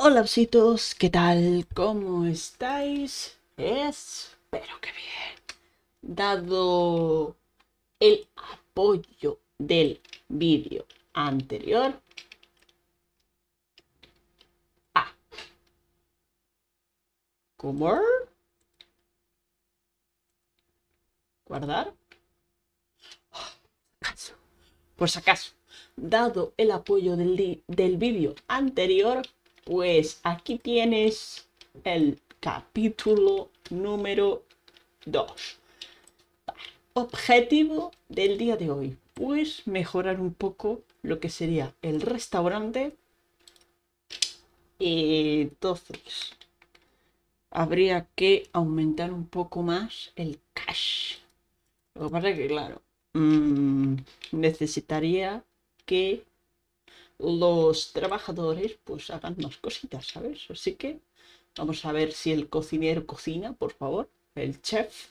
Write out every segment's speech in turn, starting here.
Hola, psitos, ¿qué tal? ¿Cómo estáis? Espero que bien. Dado el apoyo del vídeo anterior. A. Ah. ¿Cómo? Guardar. Ah, por si acaso, dado el apoyo del, del vídeo anterior, pues aquí tienes el capítulo número 2. Objetivo del día de hoy. Pues mejorar un poco lo que sería el restaurante. Entonces, habría que aumentar un poco más el cash. Lo que pasa es que, claro, mm, necesitaría que los trabajadores pues hagan más cositas, ¿sabes? Así que vamos a ver si el cocinero cocina, por favor. El chef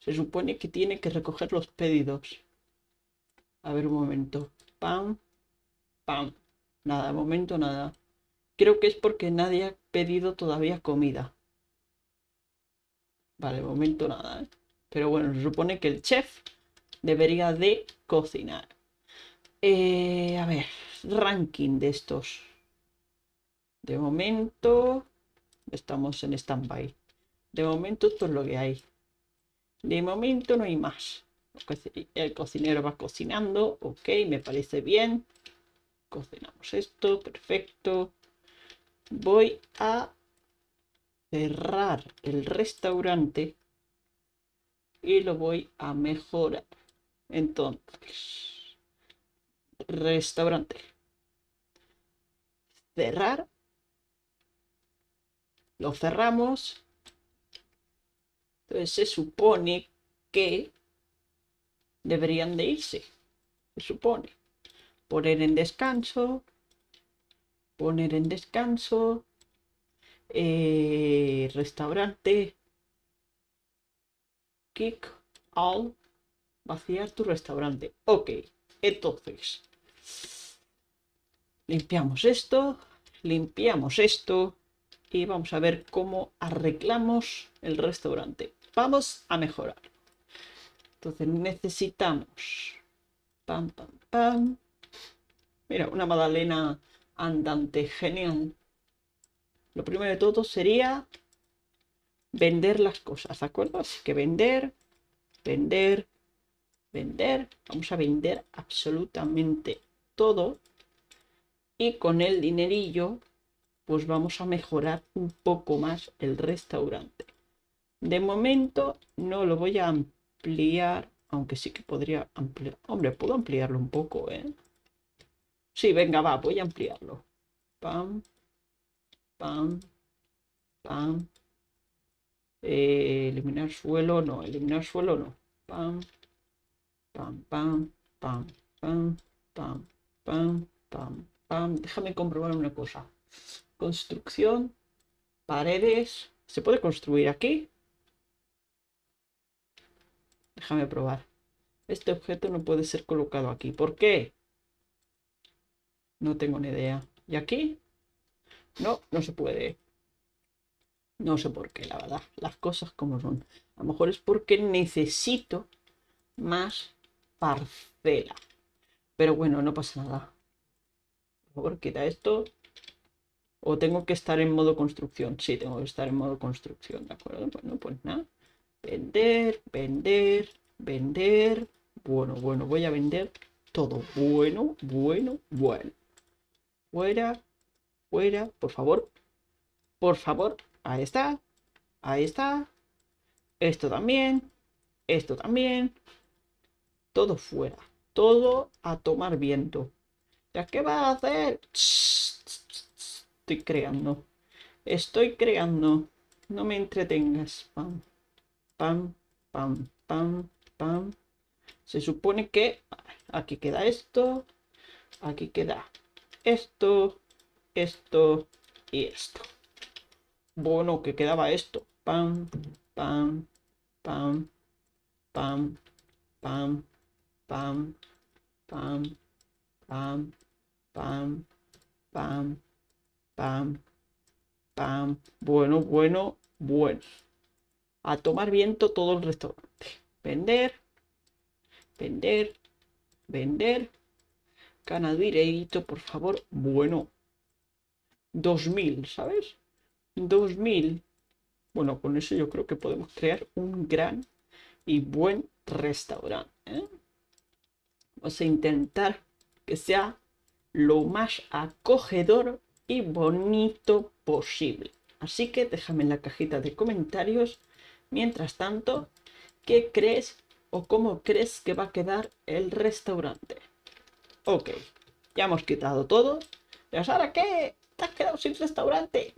se supone que tiene que recoger los pedidos. A ver un momento. Pam, pam. Nada, momento, nada. Creo que es porque nadie ha pedido todavía comida. Vale, momento, nada. ¿eh? Pero bueno, se supone que el chef debería de cocinar. Eh, a ver, ranking de estos. De momento estamos en stand-by. De momento esto es lo que hay. De momento no hay más. El cocinero va cocinando. Ok, me parece bien. Cocinamos esto. Perfecto. Voy a cerrar el restaurante y lo voy a mejorar. Entonces, restaurante cerrar. Lo cerramos. Entonces se supone que deberían de irse. Se supone. Poner en descanso. Poner en descanso. Eh, restaurante. Kick out. Vaciar tu restaurante. Ok. Entonces limpiamos esto, limpiamos esto y vamos a ver cómo arreglamos el restaurante. Vamos a mejorar. Entonces necesitamos... Pam, pam, pam. Mira, una madalena andante, genial. Lo primero de todo sería vender las cosas, ¿de acuerdo? que vender, vender, vender. Vamos a vender absolutamente todo y con el dinerillo, pues vamos a mejorar un poco más el restaurante. De momento no lo voy a ampliar, aunque sí que podría ampliar. Hombre, puedo ampliarlo un poco, ¿eh? Sí, venga, va, voy a ampliarlo. Pam, pam, pam. Eh, eliminar suelo, no, eliminar suelo, no. Pam, pam, pam, pam, pam, pam, pam, pam, déjame comprobar una cosa. Construcción, paredes. ¿Se puede construir aquí? Déjame probar. Este objeto no puede ser colocado aquí. ¿Por qué? No tengo ni idea. ¿Y aquí? No, no se puede. No sé por qué, la verdad. Las cosas como son. A lo mejor es porque necesito más parcela. Pero bueno, no pasa nada por favor, quita esto. O tengo que estar en modo construcción. Sí, tengo que estar en modo construcción, ¿de acuerdo? Bueno, pues nada. Vender, vender, vender. Bueno, bueno, voy a vender todo. Bueno, bueno, bueno. Fuera, fuera, por favor. Por favor. Ahí está. Ahí está. Esto también. Esto también. Todo fuera. Todo a tomar viento qué vas a hacer? Estoy creando. Estoy creando. No me entretengas. Pam, pam, pam, pam, pam. Se supone que aquí queda esto. Aquí queda esto, esto y esto. Bueno, que quedaba esto. Pam, pam, pam, pam, pam, pam, pam, pam. Pam, pam, pam, pam. Bueno, bueno, bueno. A tomar viento todo el restaurante. Vender, vender, vender. Ganado por favor. Bueno. 2000, ¿sabes? 2000. Bueno, con eso yo creo que podemos crear un gran y buen restaurante. ¿eh? Vamos a intentar que sea lo más acogedor y bonito posible. Así que déjame en la cajita de comentarios, mientras tanto, qué crees o cómo crees que va a quedar el restaurante. Ok, ya hemos quitado todo. ¿Y ahora qué? ¿Te has quedado sin restaurante?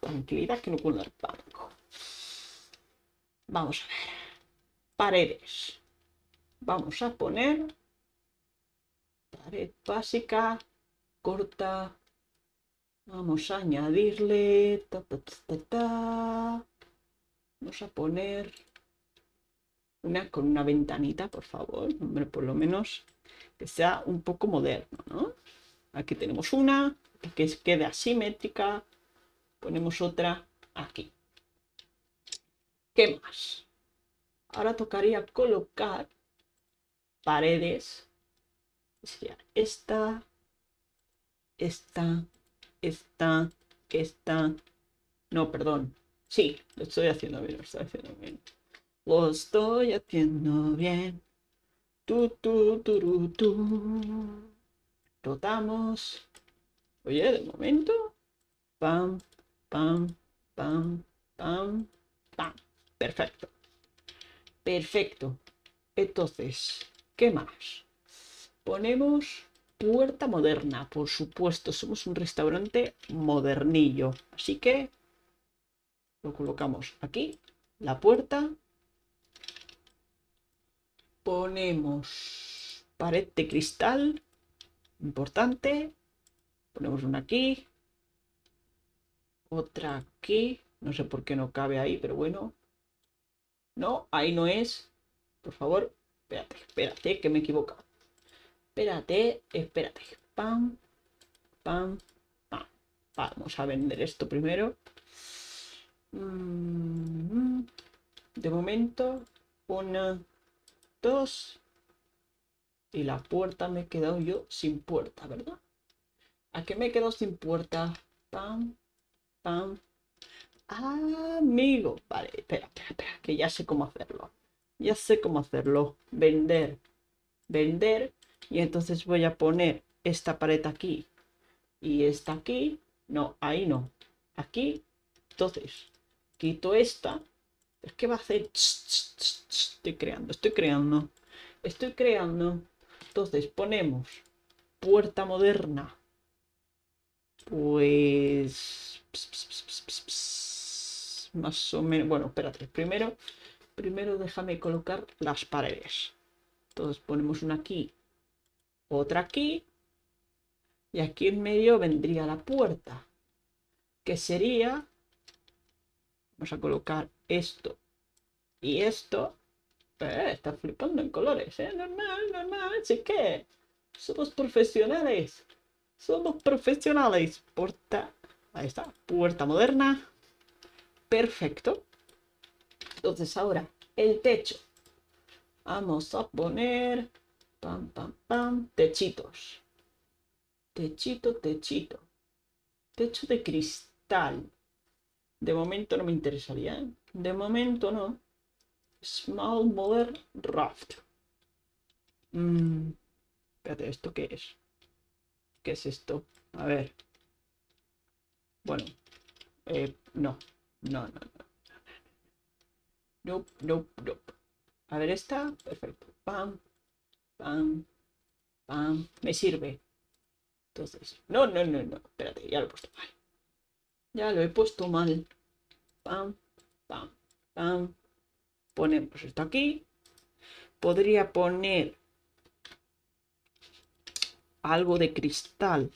Tranquilidad que no puedo dar pánico. Vamos a ver. Paredes. Vamos a poner pared básica, corta, vamos a añadirle, vamos a poner una con una ventanita, por favor, hombre, por lo menos que sea un poco moderno, ¿no? Aquí tenemos una, que quede asimétrica, ponemos otra aquí. ¿Qué más? Ahora tocaría colocar paredes sería esta, esta, esta, esta. No, perdón. Sí, lo estoy haciendo bien, lo estoy haciendo bien. Lo estoy haciendo bien. Tu, tu, tu, tu, Rotamos. Oye, de momento. Pam, pam, pam, pam, pam. Perfecto. Perfecto. Entonces, ¿qué más? Ponemos puerta moderna, por supuesto. Somos un restaurante modernillo. Así que lo colocamos aquí, la puerta. Ponemos pared de cristal, importante. Ponemos una aquí, otra aquí. No sé por qué no cabe ahí, pero bueno. No, ahí no es. Por favor, espérate, espérate, que me he equivocado espérate, espérate. Pam, pam, pam. Vamos a vender esto primero. Mm, de momento, una, dos. Y la puerta me he quedado yo sin puerta, ¿verdad? ¿A qué me he quedado sin puerta? Pam, pam. Amigo. Vale, espera, espera, espera, que ya sé cómo hacerlo. Ya sé cómo hacerlo. Vender. Vender y entonces voy a poner esta pared aquí y esta aquí. No, ahí no. Aquí. Entonces, quito esta. Es que va a hacer... Estoy creando, estoy creando. Estoy creando. Entonces ponemos puerta moderna. Pues... Más o menos... Bueno, espérate. Primero, primero déjame colocar las paredes. Entonces ponemos una aquí otra aquí, y aquí en medio vendría la puerta, que sería, vamos a colocar esto y esto, eh, está flipando en colores, ¿eh? normal, normal, que somos profesionales, somos profesionales, puerta, ahí está, puerta moderna, perfecto, entonces ahora el techo, vamos a poner Pam, pam, pam. Techitos. Techito, techito. Techo de cristal. De momento no me interesaría. ¿eh? De momento no. Small Mother Raft. Mm. Espérate, ¿esto qué es? ¿Qué es esto? A ver. Bueno. Eh, no. No, no, no. Nope, A ver, esta. Perfecto. Pam, Pam, me sirve. Entonces, no, no, no, no, espérate, ya lo he puesto mal. Ya lo he puesto mal. Pam, pam, pam. Ponemos esto aquí. Podría poner algo de cristal,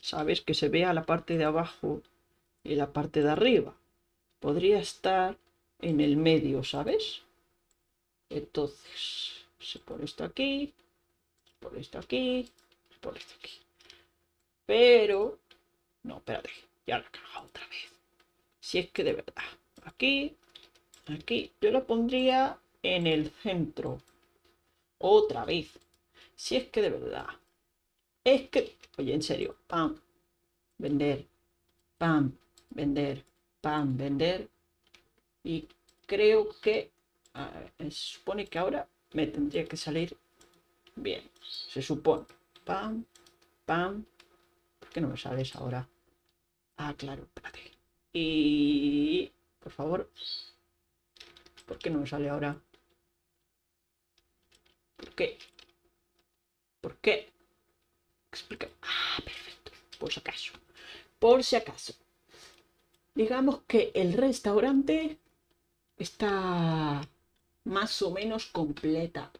¿sabes? Que se vea la parte de abajo y la parte de arriba. Podría estar en el medio, ¿sabes? Entonces, se pone esto aquí por esto aquí, por esto aquí. Pero, no, espérate, ya la he otra vez. Si es que de verdad, aquí, aquí, yo lo pondría en el centro. Otra vez. Si es que de verdad. Es que, oye, en serio, pam, vender, pam, vender, pam, vender. Y creo que, se supone que ahora me tendría que salir Bien, se supone. Pam, pam. ¿Por qué no me sales ahora? Ah, claro, espérate. Y... Por favor. ¿Por qué no me sale ahora? ¿Por qué? ¿Por qué? Explica. Ah, perfecto. Por si acaso. Por si acaso. Digamos que el restaurante está más o menos completa.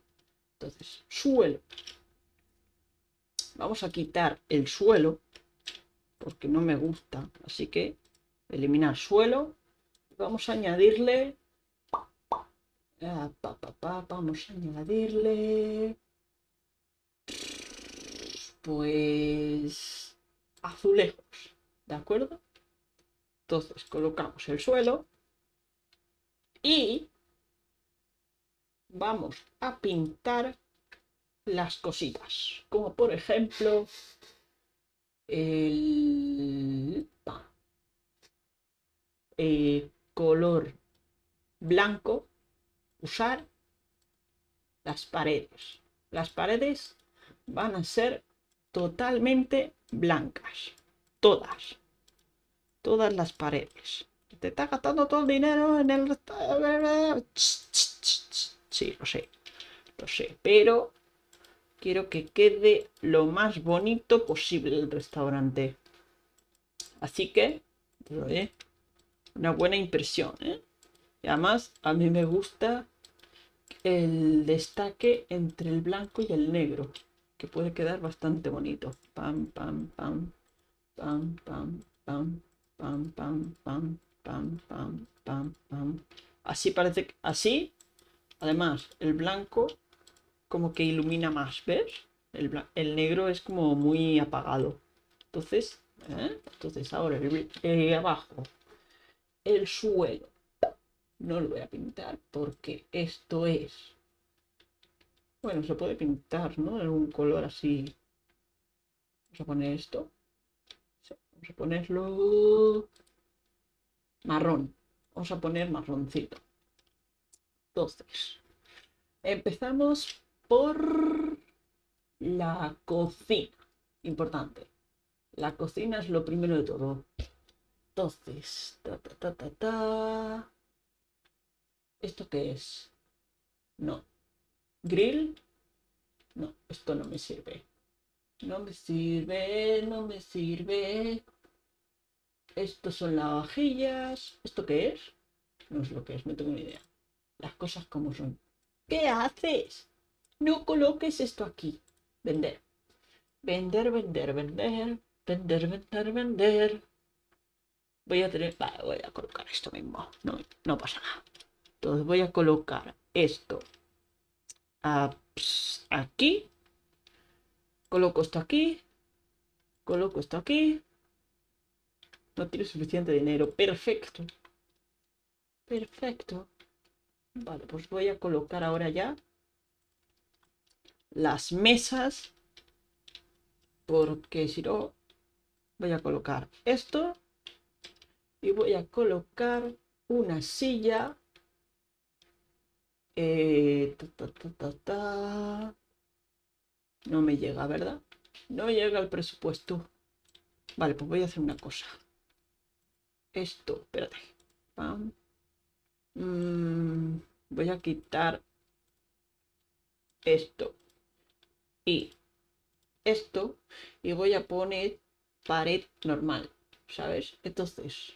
Entonces, suelo. Vamos a quitar el suelo, porque no me gusta. Así que eliminar suelo. Vamos a añadirle... Ah, vamos a añadirle... Pues... Azulejos. ¿De acuerdo? Entonces colocamos el suelo. Y vamos a pintar las cositas. Como por ejemplo, el, eh, color blanco, usar las paredes. Las paredes van a ser totalmente blancas. Todas. Todas las paredes. Te está gastando todo el dinero en el... Sí, lo sé. Lo sé. Pero quiero que quede lo más bonito posible el restaurante. Así que, una buena impresión. ¿eh? Y además, a mí me gusta el destaque entre el blanco y el negro. Que puede quedar bastante bonito. Pam, pam, pam. Pam, pam, pam. Pam, pam, pam. Pam, pam, pam, pam. Así parece que... Así Además, el blanco como que ilumina más, ¿ves? El, negro es como muy apagado. Entonces, ¿eh? entonces ahora el, abajo, el suelo. No lo voy a pintar porque esto es... Bueno, se puede pintar, ¿no? En un color así. Vamos a poner esto. vamos a ponerlo marrón. Vamos a poner marroncito. Entonces, Empezamos por la cocina. Importante. La cocina es lo primero de todo. Entonces, ta, ta, ta, ta, ¿Esto qué es? No. ¿Grill? No, esto no me sirve. No me sirve, no me sirve. Estos son las vajillas. ¿Esto qué es? No es lo que es, no tengo ni idea las cosas como son. ¿Qué haces? No coloques esto aquí. Vender. Vender, vender, vender. Vender, vender, vender. Voy a tener... voy a colocar esto mismo. No, no pasa nada. Entonces voy a colocar esto aquí. Coloco esto aquí. Coloco esto aquí. No tiene suficiente dinero. Perfecto. Perfecto. Vale, pues voy a colocar ahora ya las mesas. Porque si no, voy a colocar esto. Y voy a colocar una silla. Eh, no me llega, ¿verdad? No llega el presupuesto. Vale, pues voy a hacer una cosa. Esto, espérate. Pam, Mm, voy a quitar esto y esto y voy a poner pared normal, ¿sabes? Entonces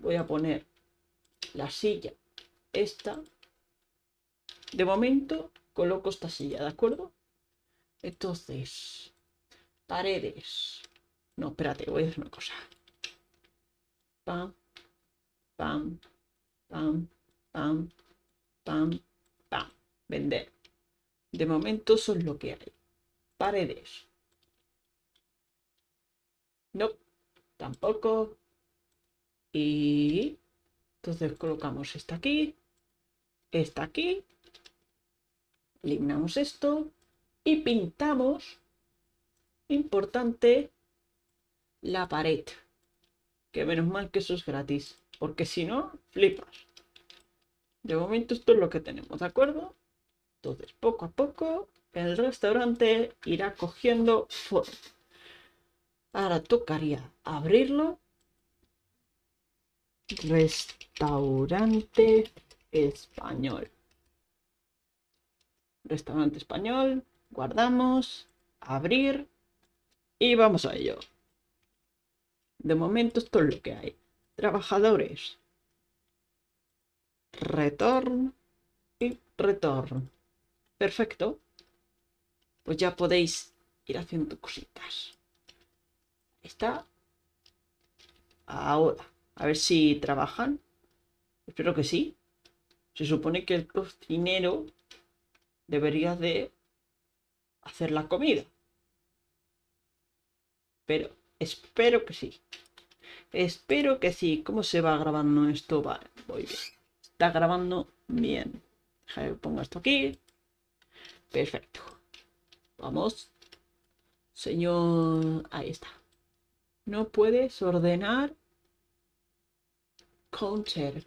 voy a poner la silla esta. De momento coloco esta silla, ¿de acuerdo? Entonces, paredes. No, espérate, voy a hacer una cosa. Pam, pam, pam, pam, pam, pam. Vender. De momento eso es lo que hay. Paredes. No, tampoco. Y entonces colocamos esta aquí, esta aquí, eliminamos esto y pintamos, importante, la pared. Que menos mal que eso es gratis, porque si no, flipas. De momento esto es lo que tenemos, ¿de acuerdo? Entonces, poco a poco, el restaurante irá cogiendo forma. Ahora tocaría abrirlo. Restaurante español. Restaurante español. Guardamos. Abrir. Y vamos a ello. De momento esto es lo que hay. Trabajadores return y return. Perfecto. Pues ya podéis ir haciendo cositas. está. Ahora, a ver si trabajan. Espero que sí. Se supone que el cocinero debería de hacer la comida. Pero espero que sí. Espero que sí. ¿Cómo se va grabando esto? Vale, voy bien está grabando bien. Déjame pongo esto aquí. Perfecto. Vamos. Señor... Ahí está. No puedes ordenar counter.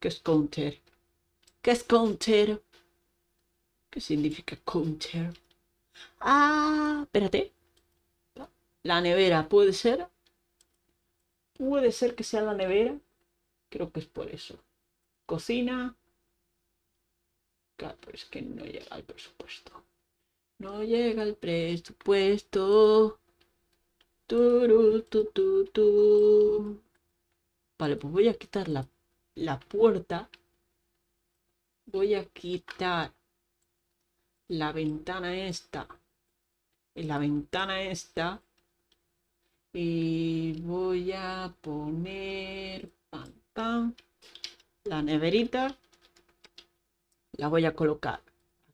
¿Qué es counter? ¿Qué es counter? ¿Qué significa counter? Ah, espérate. La nevera, ¿puede ser? Puede ser que sea la nevera. Creo que es por eso. Cocina. Claro, es que no llega el presupuesto. No llega el presupuesto. Turu, Vale, pues voy a quitar la, la puerta. Voy a quitar la ventana esta. En la ventana esta. Y voy a poner la neverita. La voy a colocar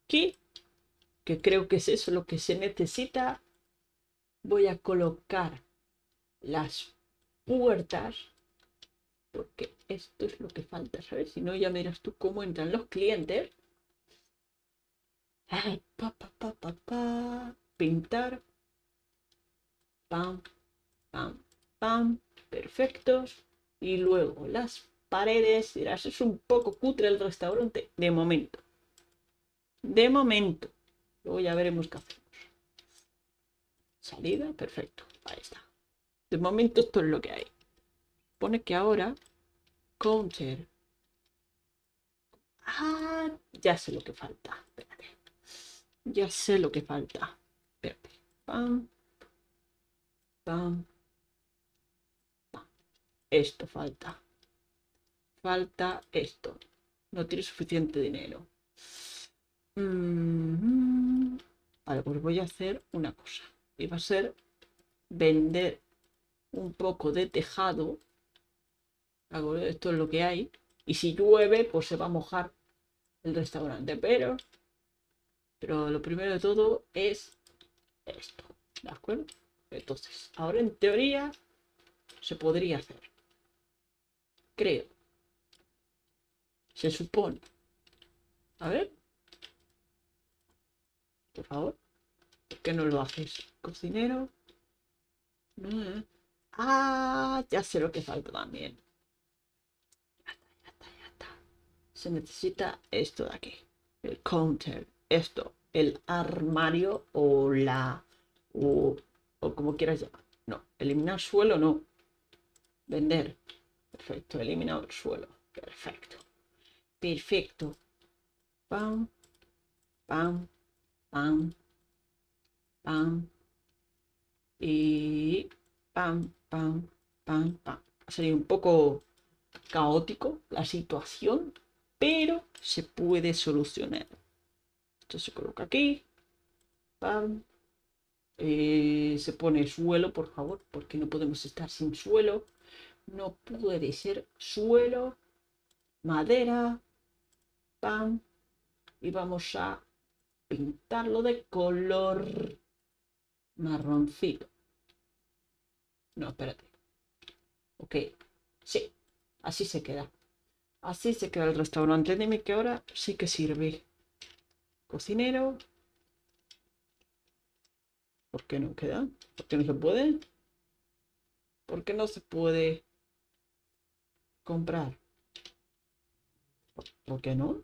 aquí, que creo que es eso lo que se necesita. Voy a colocar las puertas, porque esto es lo que falta, ¿sabes? Si no, ya miras tú cómo entran los clientes. Pintar. Pam, pam, pam. Perfectos. Y luego las paredes. Dirás, es un poco cutre el restaurante. De momento. De momento. Luego ya veremos qué hacemos. Salida, perfecto. Ahí está. De momento esto es lo que hay. Pone que ahora... Counter. Ah, ya sé lo que falta. Ya sé lo que falta. Esto falta falta esto. No tiene suficiente dinero. Mm, vale, pues voy a hacer una cosa. Y va a ser vender un poco de tejado. Esto es lo que hay. Y si llueve, pues se va a mojar el restaurante. Pero, pero lo primero de todo es esto. ¿De acuerdo? Entonces, ahora en teoría se podría hacer. Creo. Se supone. A ver. Por favor. ¿Por qué no lo haces? Cocinero. Mm. Ah, ya sé lo que falta también. Ya está, ya está, ya está. Se necesita esto de aquí. El counter. Esto. El armario o la... O, o como quieras llamar. No, eliminar suelo no. Vender. Perfecto, eliminar el suelo. Perfecto. Perfecto. Pam, pam, pam, pam. Y pam, pam, pam, pam. Sería un poco caótico la situación, pero se puede solucionar. Esto se coloca aquí. Pam. Eh, se pone suelo, por favor, porque no podemos estar sin suelo. No puede ser suelo, madera, y vamos a pintarlo de color marroncito. No, espérate. Ok, sí, así se queda. Así se queda el restaurante. Dime que ahora sí que sirve. Cocinero. ¿Por qué no queda? ¿Por qué no se puede? ¿Por qué no se puede comprar? ¿por qué no?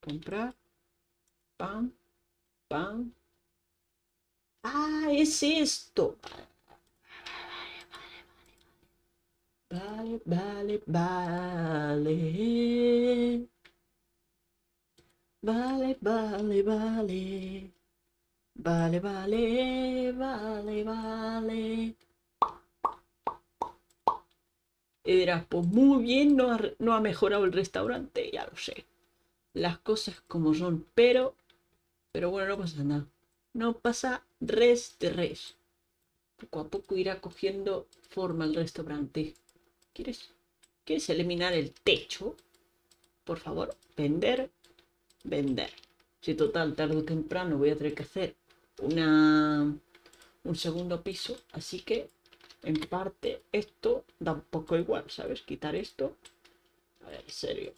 comprar, pam, pam. Ah, es esto. Vale, vale, vale. Vale, vale, vale. Vale, vale, vale, vale. vale dirás, pues muy bien, no ha mejorado el restaurante, ya lo sé las cosas como son, pero, pero bueno, no pasa nada. No pasa res de res. Poco a poco irá cogiendo forma el restaurante. ¿Quieres, ¿Quieres eliminar el techo? Por favor, vender, vender. Si total, tarde o temprano voy a tener que hacer una, un segundo piso, así que en parte esto da un poco igual, ¿sabes? Quitar esto. A ver, en serio.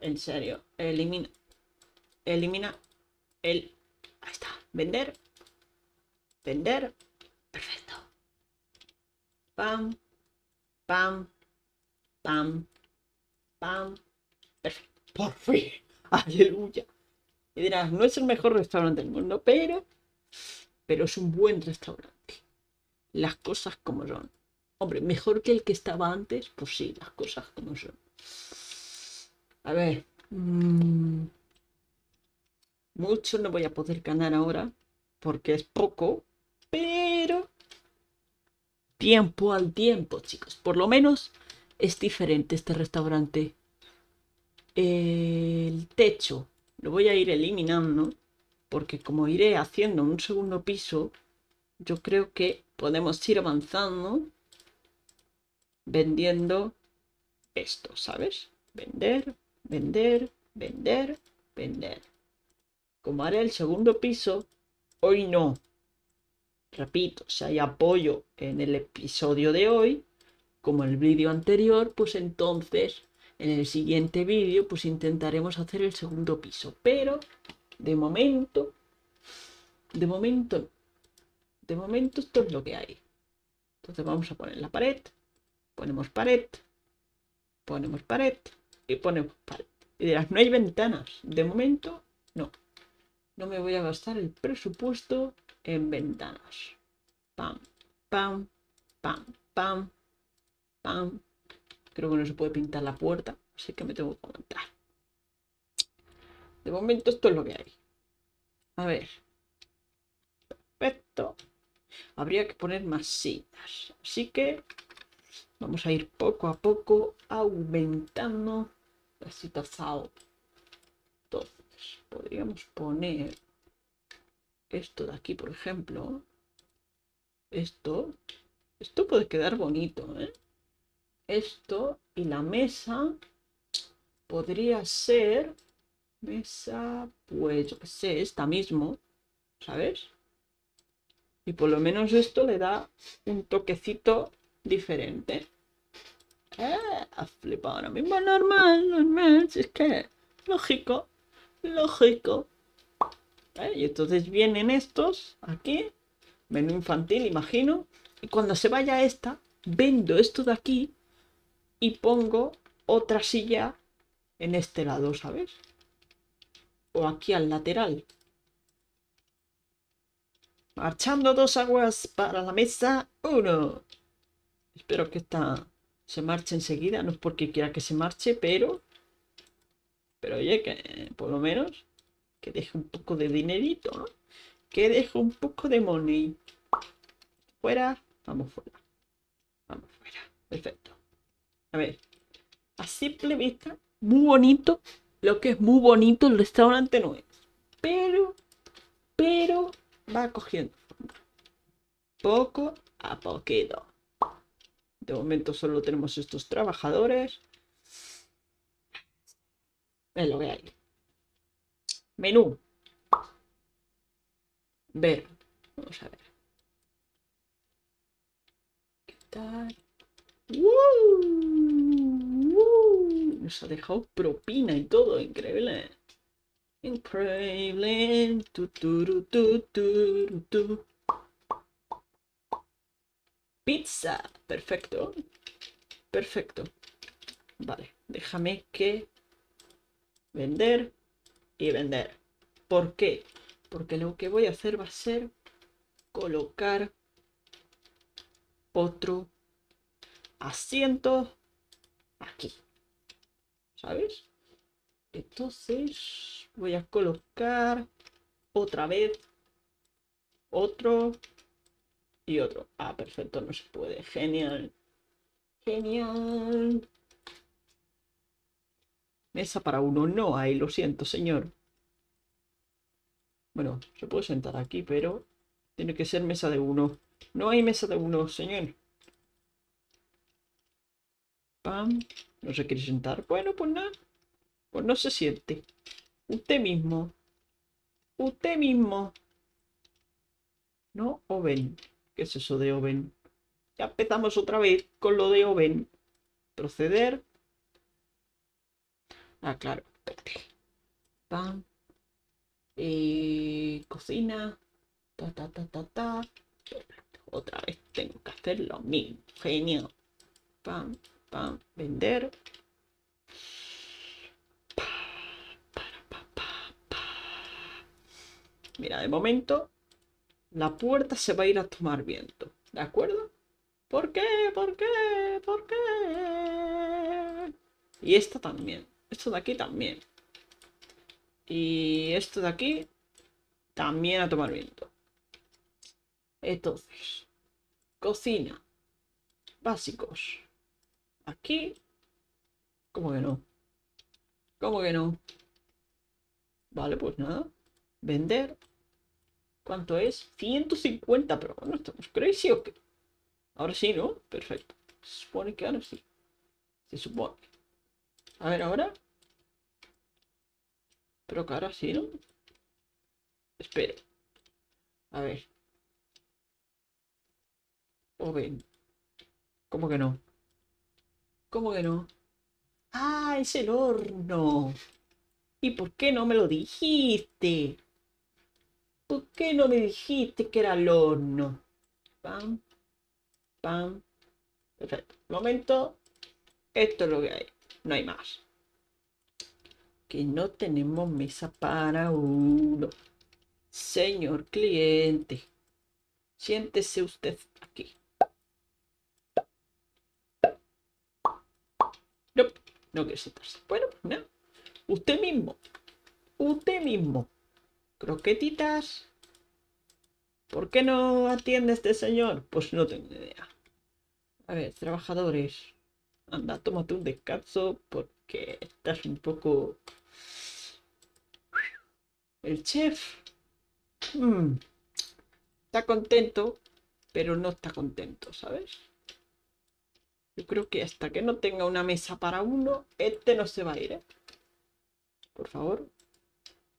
En serio. Elimina. Elimina. El. Ahí está. Vender. Vender. Perfecto. Pam. Pam. Pam. Pam. Perfecto. Por fin. Aleluya. Y dirás, no es el mejor restaurante del mundo, pero. Pero es un buen restaurante. Las cosas como son. Hombre, mejor que el que estaba antes, pues sí, las cosas como son. A ver. Mm. mucho no voy a poder ganar ahora, porque es poco, pero tiempo al tiempo, chicos. Por lo menos es diferente este restaurante. El techo lo voy a ir eliminando, porque como iré haciendo un segundo piso, yo creo que podemos ir avanzando vendiendo esto, ¿sabes? Vender, vender, vender, vender. Como haré el segundo piso, hoy no. Repito, si hay apoyo en el episodio de hoy, como el vídeo anterior, pues entonces en el siguiente vídeo pues intentaremos hacer el segundo piso. Pero de momento, de momento, de momento esto es lo que hay. Entonces vamos a poner la pared, ponemos pared, ponemos pared y pone y dirás, no hay ventanas. De momento, no. No me voy a gastar el presupuesto en ventanas. Pam, pam, pam, pam, pam. Creo que no se puede pintar la puerta, así que me tengo que montar De momento esto es lo que hay. A ver. Perfecto. Habría que poner más sillas. Así que vamos a ir poco a poco aumentando así south. Entonces, podríamos poner esto de aquí, por ejemplo. Esto. Esto puede quedar bonito, ¿eh? Esto y la mesa podría ser mesa, pues yo sé, esta mismo, ¿sabes? Y por lo menos esto le da un toquecito diferente. Ah, ha flipado ahora mismo, normal, normal, si es que, lógico, lógico. Eh, y entonces vienen estos, aquí, menú infantil, imagino, y cuando se vaya esta, vendo esto de aquí y pongo otra silla en este lado, ¿sabes? O aquí al lateral. Marchando dos aguas para la mesa uno. Espero que esta se marcha enseguida. No es porque quiera que se marche, pero... Pero oye, que eh, por lo menos que deje un poco de dinerito, ¿no? Que deje un poco de money. Fuera, vamos fuera. Vamos fuera. Perfecto. A ver, a simple vista, muy bonito. Lo que es muy bonito el restaurante no es. Pero, pero va cogiendo. Poco a poquito. De momento solo tenemos estos trabajadores. Es lo que hay. Menú. Ver. Vamos a ver. tal woo ¡Woo! Nos ha dejado propina y todo. Increíble. Increíble. Tu, Pizza. Perfecto. Perfecto. Vale, déjame que vender y vender. ¿Por qué? Porque lo que voy a hacer va a ser colocar otro asiento aquí. ¿Sabes? Entonces voy a colocar otra vez otro y otro. Ah, perfecto, no se puede. Genial. Genial. Mesa para uno no hay, lo siento, señor. Bueno, se puede sentar aquí, pero tiene que ser mesa de uno. No hay mesa de uno, señor. Pam. No se quiere sentar. Bueno, pues nada. Pues no se siente. Usted mismo. Usted mismo. No, o ven. ¿Qué es eso de Oven? Ya empezamos otra vez con lo de Oven. Proceder. Ah, claro. Pan. Eh, cocina. ta, ta, ta, ta. Otra vez tengo que hacer lo mismo. Genial. Pam, pam. Vender. Mira, de momento la puerta se va a ir a tomar viento. ¿De acuerdo? ¿Por qué? ¿Por qué? ¿Por qué? Y esta también. Esto de aquí también. Y esto de aquí también a tomar viento. Entonces, cocina. Básicos. Aquí. ¿Cómo que no? ¿Cómo que no? Vale, pues nada. Vender. ¿Cuánto es? 150, pero bueno, estamos crazy o qué? Ahora sí, ¿no? Perfecto. Se supone que ahora sí. Se supone. A ver, ahora. Pero que ahora sí, ¿no? Espera. A ver. ven ¿Cómo que no? ¿Cómo que no? Ah, es el horno. ¿Y por qué no me lo dijiste? ¿Por qué no me dijiste que era el horno? Pam, pam. Perfecto. Momento. Esto es lo que hay. No hay más. Que no tenemos mesa para uno. Señor cliente. Siéntese usted aquí. No, no quiere sentarse. Bueno, pues no. Usted mismo. Usted mismo. ¿Croquetitas? ¿Por qué no atiende este señor? Pues no tengo idea. A ver, trabajadores. Anda, tómate un descanso porque estás un poco... El chef... Mm. Está contento, pero no está contento, ¿sabes? Yo creo que hasta que no tenga una mesa para uno, este no se va a ir, ¿eh? Por favor.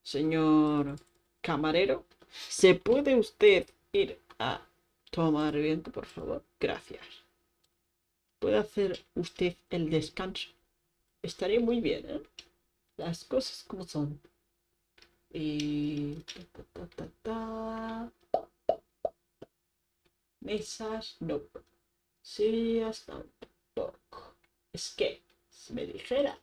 Señor... Camarero, ¿se puede usted ir a tomar viento, por favor? Gracias. ¿Puede hacer usted el descanso? Estaría muy bien, ¿eh? Las cosas como son. Y... no. ta, hasta Mesas, no. Es que, si me dijeras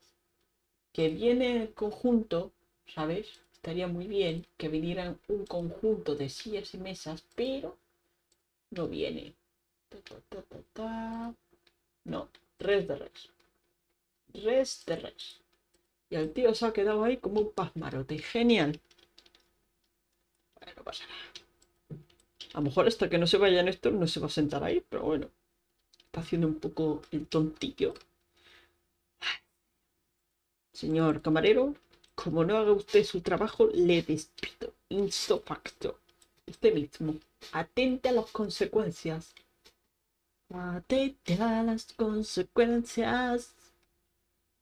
que viene el conjunto, ¿sabes? estaría muy bien que vinieran un conjunto de sillas y mesas, pero no viene. no, tres de res. Res de res. Y el tío se ha quedado ahí como un pasmarote. Genial. Bueno, A lo mejor hasta que no se vaya Néstor no se va a sentar ahí, pero bueno. Está haciendo un poco el tontillo. Señor camarero, como no haga usted su trabajo, le despido. Inso facto. Usted mismo. Atente a las consecuencias. Atente a las consecuencias.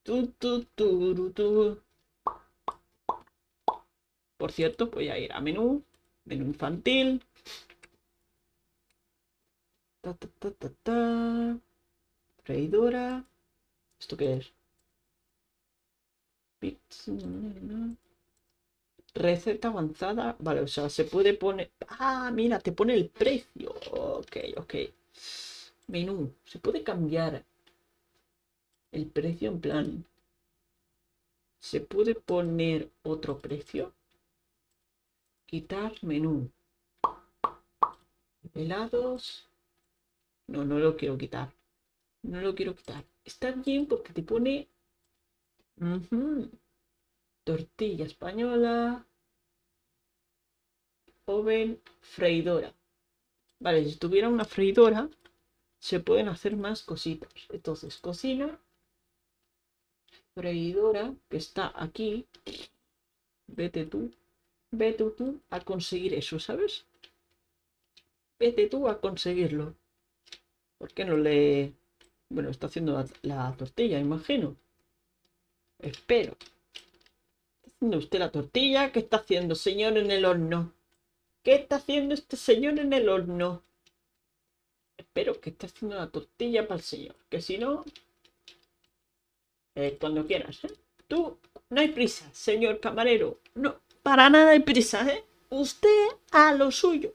Tu, tu, tu, tu, Por cierto, voy a ir a menú. Menú infantil. Traidora. Freidora. ¿Esto qué es? Receta avanzada. Vale, o sea, se puede poner... Ah, mira, te pone el precio. Ok, ok. Menú. Se puede cambiar el precio en plan... Se puede poner otro precio. Quitar menú. Helados. No, no lo quiero quitar. No lo quiero quitar. Está bien porque te pone Tortilla española. Oven, freidora. Vale, si tuviera una freidora, se pueden hacer más cositas. Entonces, cocina. Freidora, que está aquí. Vete tú. Vete tú a conseguir eso, ¿sabes? Vete tú a conseguirlo. ¿Por qué no le...? Bueno, está haciendo la tortilla, imagino. Espero. ¿Está haciendo usted la tortilla? ¿Qué está haciendo, señor, en el horno? ¿Qué está haciendo este señor en el horno? Espero que esté haciendo la tortilla para el señor. Que si no... Eh, cuando quieras, ¿eh? Tú, no hay prisa, señor camarero. No, para nada hay prisa, ¿eh? Usted a lo suyo.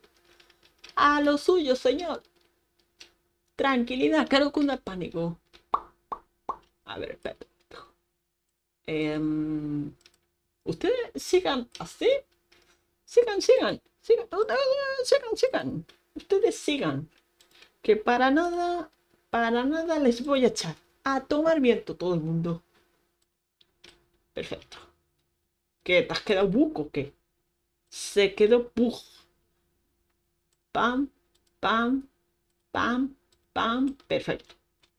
A lo suyo, señor. Tranquilidad, caro, que no pánico. A ver, espera. Em, ustedes sigan así. Sigan, sigan. Sigan, sigan, sigan. Ustedes sigan. Que para nada, para nada les voy a echar. A tomar viento todo el mundo. Perfecto. ¿Qué? ¿Te has quedado buco o qué? Se quedó pu. Pam, pam, pam, pam. Perfecto.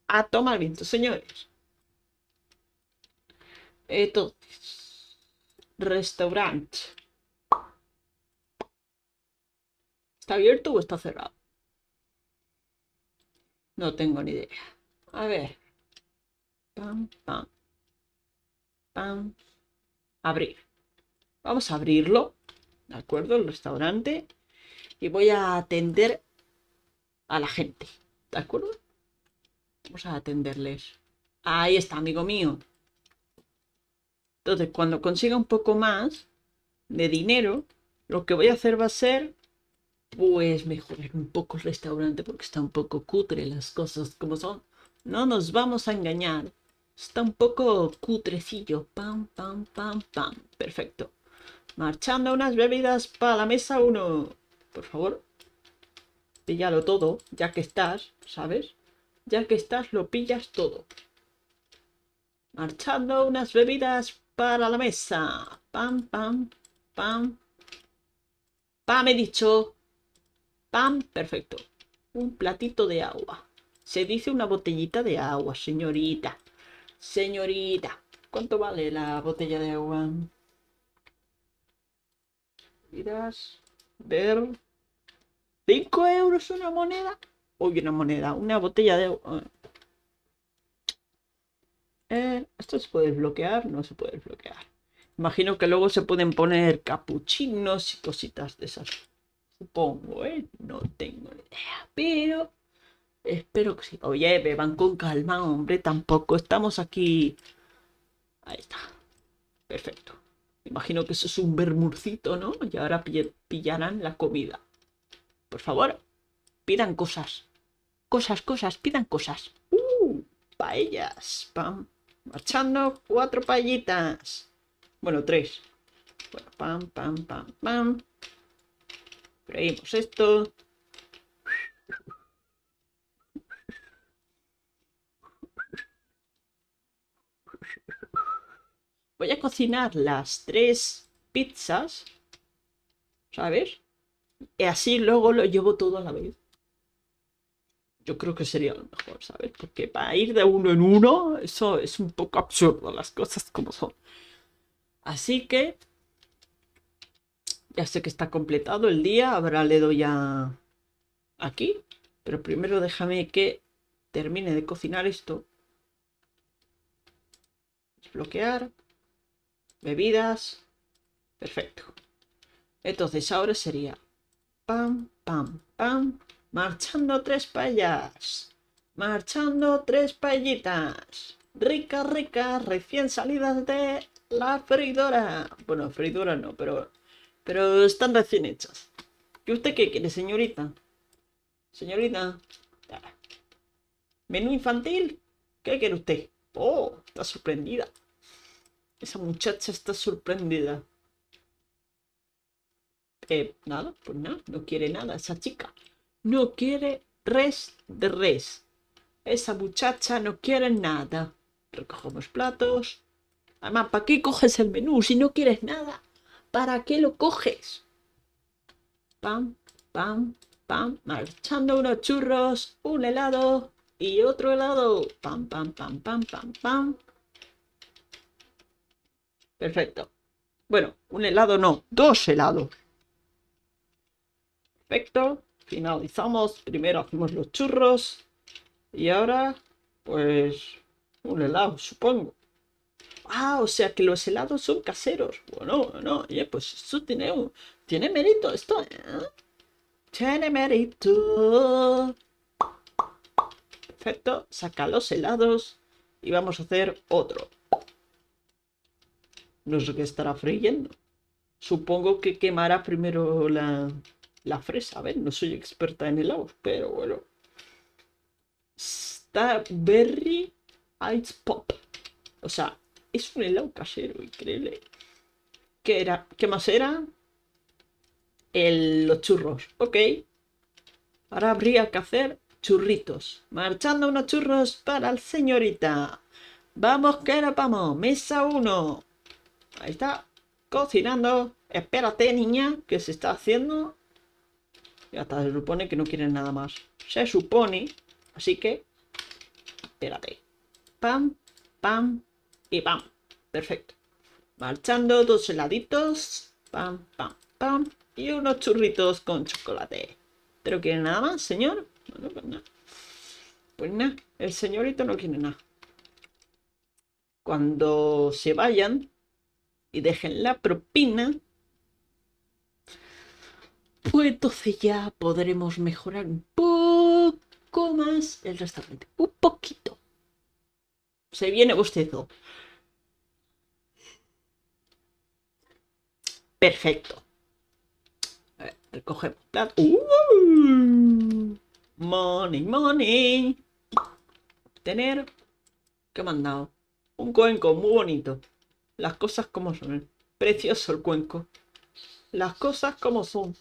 A tomar viento, señores. Entonces, restaurante. ¿Está abierto o está cerrado? No tengo ni idea. A ver. Pam, pam. Pam. Abrir. Vamos a abrirlo. ¿De acuerdo? El restaurante. Y voy a atender a la gente. ¿De acuerdo? Vamos a atenderles. Ahí está, amigo mío. Entonces, cuando consiga un poco más de dinero, lo que voy a hacer va a ser, pues, mejorar un poco el restaurante porque está un poco cutre las cosas como son. No nos vamos a engañar. Está un poco cutrecillo. Pam, pam, pam, pam. Perfecto. Marchando unas bebidas para la mesa uno. Por favor, píllalo todo, ya que estás, ¿sabes? Ya que estás, lo pillas todo. Marchando unas bebidas para la mesa. Pam, pam, pam. Pam, he dicho. Pam, perfecto. Un platito de agua. Se dice una botellita de agua, señorita. Señorita. ¿Cuánto vale la botella de agua? miras ver. ¿5 euros una moneda? Oye, una moneda, una botella de agua. Eh, esto se puede desbloquear, no se puede desbloquear. Imagino que luego se pueden poner capuchinos y cositas de esas. Supongo, ¿eh? No tengo idea. Pero espero que sí. Oye, beban con calma, hombre. Tampoco estamos aquí. Ahí está. Perfecto. Imagino que eso es un bermurcito, ¿no? Y ahora pillarán la comida. Por favor, pidan cosas. Cosas, cosas, pidan cosas. ¡Uh! Paellas. Pam, Marchando cuatro payitas. Bueno, tres. Bueno, pam, pam, pam, pam. creímos esto. Voy a cocinar las tres pizzas, ¿sabes? Y así luego lo llevo todo a la vez yo creo que sería lo mejor, ¿sabes? Porque para ir de uno en uno, eso es un poco absurdo, las cosas como son. Así que ya sé que está completado el día, habrá le doy a aquí, pero primero déjame que termine de cocinar esto. Desbloquear. Bebidas. Perfecto. Entonces ahora sería pam, pam, pam, Marchando tres payas. Marchando tres payitas. Rica, rica recién salidas de la freidora. Bueno, freidora no, pero, pero están recién hechas. ¿Y usted qué quiere, señorita? Señorita. ¿Menú infantil? ¿Qué quiere usted? Oh, está sorprendida. Esa muchacha está sorprendida. Eh, nada, pues nada, no quiere nada esa chica no quiere res de res. Esa muchacha no quiere nada. Recogemos platos. Además, ¿para qué coges el menú si no quieres nada? ¿Para qué lo coges? Pam, pam, pam. Marchando unos churros, un helado y otro helado. Pam, pam, pam, pam, pam, pam. Perfecto. Bueno, un helado no, dos helados. Perfecto finalizamos. Primero hacemos los churros. Y ahora, pues, un helado, supongo. Ah, o sea que los helados son caseros. Bueno, no, oye, pues esto tiene, un, tiene mérito esto. ¿eh? Tiene mérito. Perfecto, saca los helados y vamos a hacer otro. No sé qué estará friendo. Supongo que quemará primero la, la fresa. A ver, no soy experta en helados, pero bueno. Starberry Ice Pop. O sea, es un helado casero, increíble. ¿Qué, era? ¿Qué más era? El, los churros. Ok. Ahora habría que hacer churritos. Marchando unos churros para el señorita. Vamos, que era, vamos. Mesa 1. Ahí está. Cocinando. Espérate, niña, que se está haciendo y hasta se supone que no quieren nada más. Se supone, así que... Espérate. Pam, pam y pam. Perfecto. Marchando, dos heladitos. Pam, pam, pam. Y unos churritos con chocolate. ¿Pero quieren nada más, señor? Bueno, pues nada. Pues nada, el señorito no quiere nada. Cuando se vayan y dejen la propina, pues entonces ya podremos mejorar un poco más el restaurante. Un poquito. Se viene bostezo. Perfecto. A ver, recogemos plato. Uh-huh. money, money. Tener. ¿Qué me han dado? Un cuenco muy bonito. Las cosas como son. Precioso el cuenco. Las cosas como son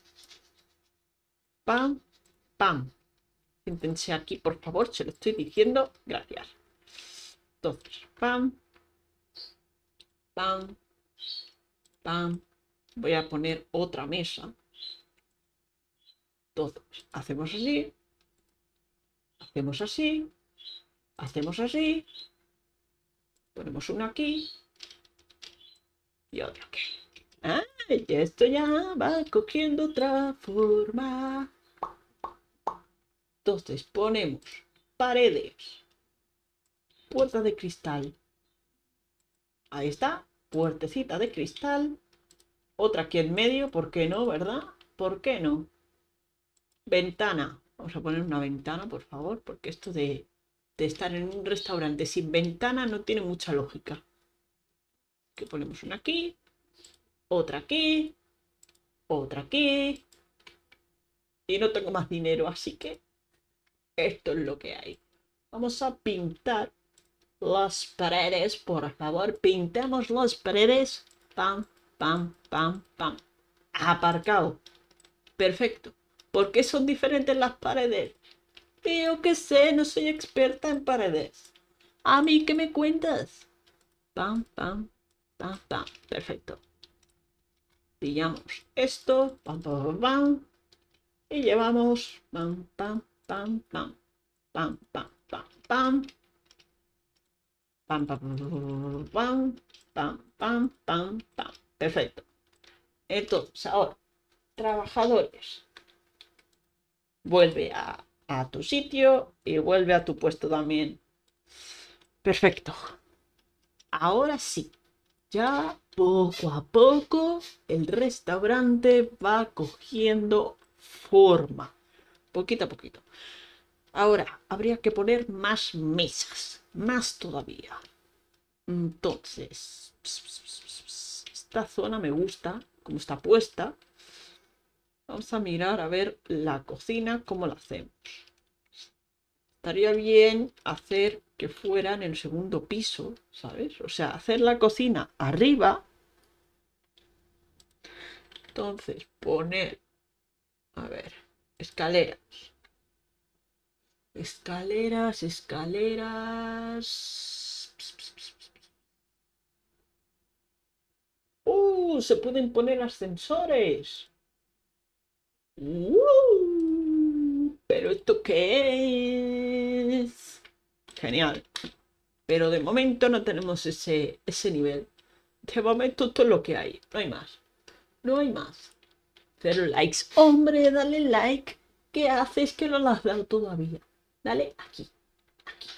pam, pam. Siéntense aquí, por favor, se lo estoy diciendo. Gracias. Entonces, pam, pam, pam. Voy a poner otra mesa. Entonces, hacemos así, hacemos así, hacemos así, ponemos una aquí y otra aquí. ¡Ay! Ah, y esto ya va cogiendo otra forma. Entonces ponemos paredes, puerta de cristal. Ahí está, puertecita de cristal. Otra aquí en medio, ¿por qué no, verdad? ¿Por qué no? Ventana. Vamos a poner una ventana, por favor, porque esto de, de estar en un restaurante sin ventana no tiene mucha lógica. Que ponemos una aquí, otra aquí, otra aquí. Y no tengo más dinero, así que esto es lo que hay. Vamos a pintar las paredes, por favor. Pintemos las paredes. Pam, pam, pam, pam. Aparcado. Perfecto. ¿Por qué son diferentes las paredes? Yo que sé, no soy experta en paredes. A mí, ¿qué me cuentas? Pam, pam, pam, pam. Perfecto. Pillamos esto. pam, Y llevamos. Pam, pam, pam, pam, pam, pam, pam, pam. Perfecto. Entonces, ahora, trabajadores. Vuelve a tu sitio y vuelve a tu puesto también. Perfecto. Ahora sí, ya poco a poco el restaurante va cogiendo forma poquito a poquito. Ahora, habría que poner más mesas, más todavía. Entonces, esta zona me gusta, como está puesta. Vamos a mirar a ver la cocina, cómo la hacemos. Estaría bien hacer que fueran en el segundo piso, ¿sabes? O sea, hacer la cocina arriba. Entonces, poner... A ver, Escaleras. Escaleras, escaleras. ¡Uh! Se pueden poner ascensores. ¡Uh! ¿Pero esto qué es? Genial. Pero de momento no tenemos ese, ese nivel. De momento todo es lo que hay. No hay más. No hay más. Cero likes. Hombre, dale like. ¿Qué haces que no lo has dado todavía? Dale aquí. Aquí.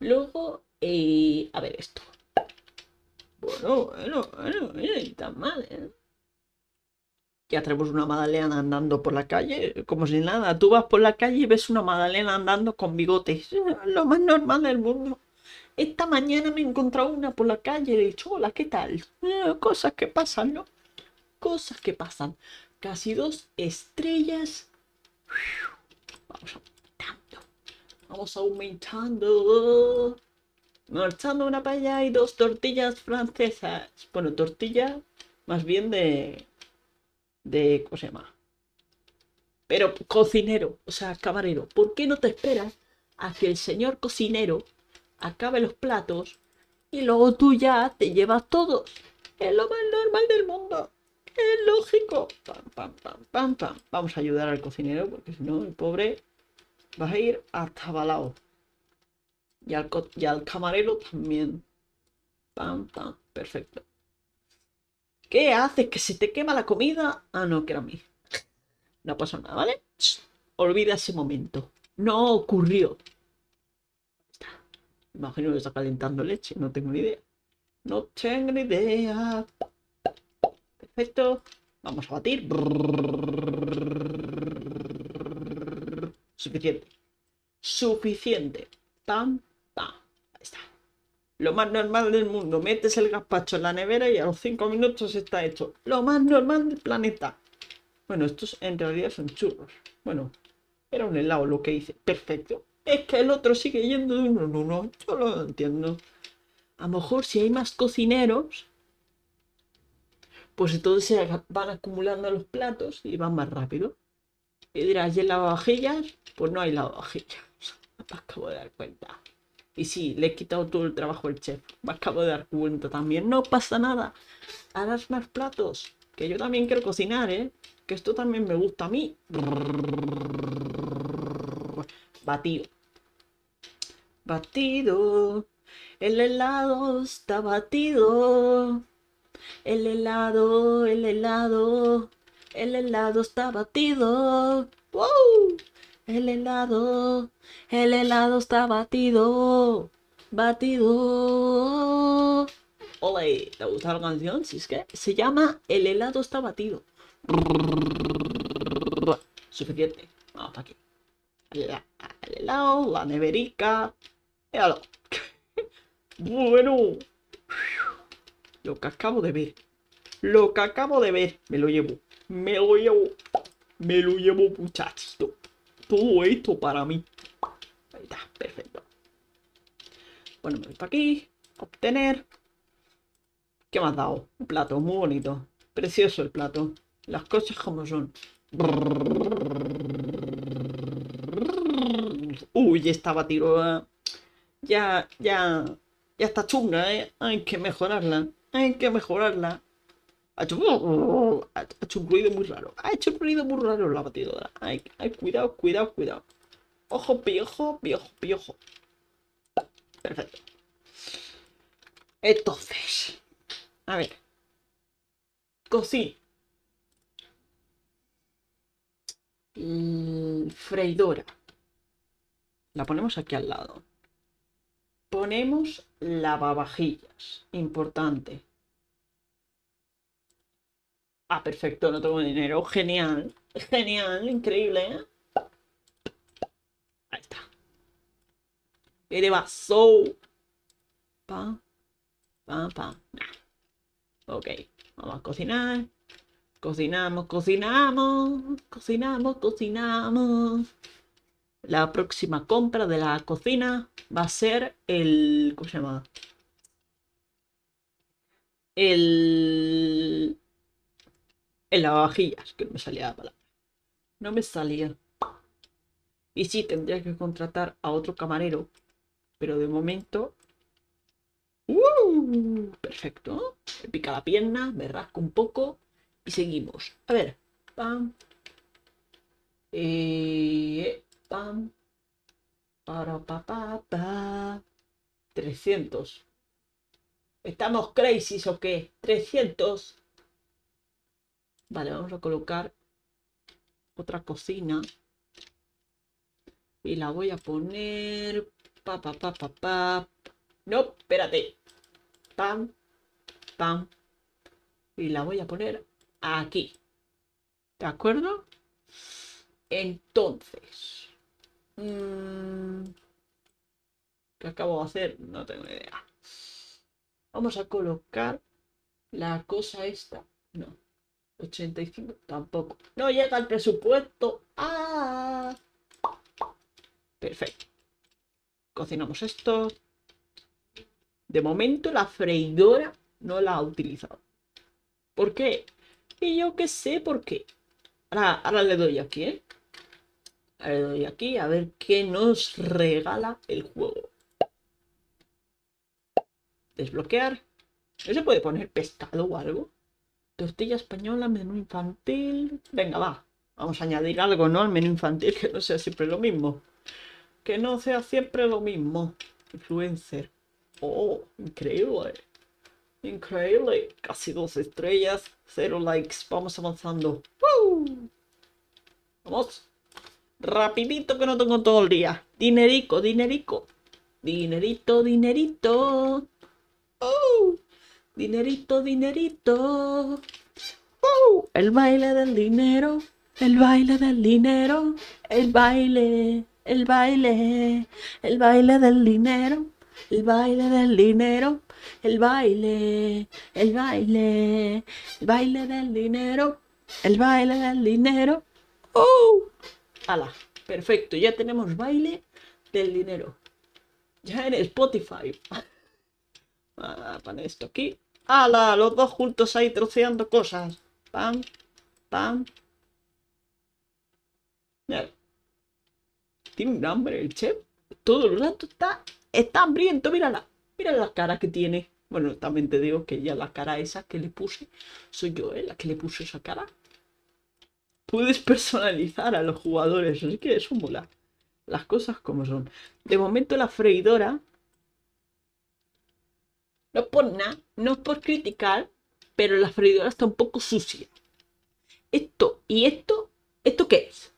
Luego, eh, a ver esto. Bueno, bueno, bueno, mira, tan mal, ¿eh? Ya tenemos una madalena andando por la calle, como si nada. Tú vas por la calle y ves una magdalena andando con bigotes. Lo más normal del mundo. Esta mañana me he encontrado una por la calle y he dicho, hola, ¿qué tal? Eh, cosas que pasan, ¿no? Cosas que pasan. Casi dos estrellas. Vamos aumentando. Vamos aumentando. Marchando una paella y dos tortillas francesas. Bueno, tortilla más bien de... de ¿Cómo se llama? Pero cocinero, o sea, camarero. ¿Por qué no te esperas a que el señor cocinero acabe los platos y luego tú ya te llevas todos? Es lo más normal del mundo es lógico. Pam, pam, pam, pam, pam. Vamos a ayudar al cocinero porque si no, el pobre va a ir hasta balao. Y al, y al camarero también. Pam, pam, perfecto. ¿Qué haces? ¿Que se te quema la comida? Ah, no, que era a mí. No pasa nada, ¿vale? Olvida ese momento. No ocurrió. Imagino que está calentando leche, no tengo ni idea. No tengo ni idea. Perfecto. Vamos a batir. Suficiente. Suficiente. Pam, pam. Ahí está. Lo más normal del mundo. Metes el gazpacho en la nevera y a los cinco minutos está hecho. Lo más normal del planeta. Bueno, estos en realidad son churros. Bueno, era un helado lo que hice. Perfecto. Es que el otro sigue yendo de uno en uno. Yo lo entiendo. A lo mejor si hay más cocineros, pues entonces van acumulando los platos y van más rápido. Y dirás, ¿y el lavavajillas? Pues no hay lavavajillas. Me acabo de dar cuenta. Y sí, le he quitado todo el trabajo al chef. Me acabo de dar cuenta también. No pasa nada. Harás más platos. Que yo también quiero cocinar, ¿eh? Que esto también me gusta a mí. Batido. Batido. El helado está batido. El helado, el helado, el helado está batido. ¡Wow! El helado, el helado está batido. Batido. Hola, ¿te gusta la canción? Si es que se llama El helado está batido. Suficiente. Vamos para aquí. El helado, la neverica. bueno. Lo que acabo de ver. Lo que acabo de ver. Me lo llevo. Me lo llevo. Me lo llevo, muchachito. Todo esto para mí. Ahí está, perfecto. Bueno, me voy para aquí. Obtener. ¿Qué me has dado? Un plato, muy bonito. Precioso el plato. Las cosas como son. Uy, estaba tiro. Eh. Ya, ya. Ya está chunga, ¿eh? Hay que mejorarla hay que mejorarla. Ha hecho, un ruido muy raro. Ha hecho un ruido muy raro la batidora. Ay, cuidado, cuidado, cuidado. Ojo, piojo, piojo, piojo. Perfecto. Entonces, a ver. Cocí. Mm, freidora. La ponemos aquí al lado ponemos lavavajillas, importante. Ah, perfecto, no tengo dinero, genial, genial, increíble, ¿eh? Ahí está. vaso. Pa, pa, pa. Ok, vamos a cocinar. Cocinamos, cocinamos, cocinamos, cocinamos la próxima compra de la cocina va a ser el... ¿Cómo se llama? El... El lavavajillas, que no me salía la palabra. No me salía. Y sí, tendría que contratar a otro camarero. Pero de momento... ¡Uh! Perfecto. Me pica la pierna, me rasco un poco y seguimos. A ver. Pam. Eh pam, para pa pa, 300. ¿Estamos crazy o qué? 300. Vale, vamos a colocar otra cocina. Y la voy a poner... Pa, pa, pa, pa, pa. No, espérate. Pam, pam. Y la voy a poner aquí. ¿De acuerdo? Entonces... Mm, ¿Qué acabo de hacer? No tengo idea. Vamos a colocar la cosa esta. No. 85 tampoco. No llega el presupuesto. ¡Ah! Perfecto. Cocinamos esto. De momento la freidora no la ha utilizado. ¿Por qué? Y yo qué sé por qué. Ahora, ahora le doy aquí, ¿eh? Le doy aquí a ver qué nos regala el juego. Desbloquear. eso se puede poner pescado o algo? Tortilla española, menú infantil. Venga, va. Vamos a añadir algo, ¿no? Al menú infantil, que no sea siempre lo mismo. Que no sea siempre lo mismo. Influencer. Oh, increíble. Increíble. Casi dos estrellas, cero likes. Vamos avanzando. ¡Woo! Vamos. Rapidito que no tengo todo el día. Dinerico, dinerico. Dinerito, dinerito. Oh, dinerito, dinerito. Oh, el baile del dinero. El baile del dinero. El baile. El baile. El baile del dinero. El baile del dinero. El baile. El baile. El baile del dinero. El baile del dinero. Oh ala, perfecto, ya tenemos baile del dinero. Ya en Spotify. Ah, para esto aquí. ¡Hala! Los dos juntos ahí troceando cosas. Pam, pam. Mira. Tiene hambre el chef. Todo el rato está, está hambriento. Mírala. Mira la cara que tiene. Bueno, también te digo que ya la cara esa que le puse. Soy yo, ¿eh? La que le puse esa cara puedes personalizar a los jugadores. Así que eso mola. Las cosas como son. De momento la freidora... No es por nada, no por criticar, pero la freidora está un poco sucia. Esto y esto, ¿esto qué es?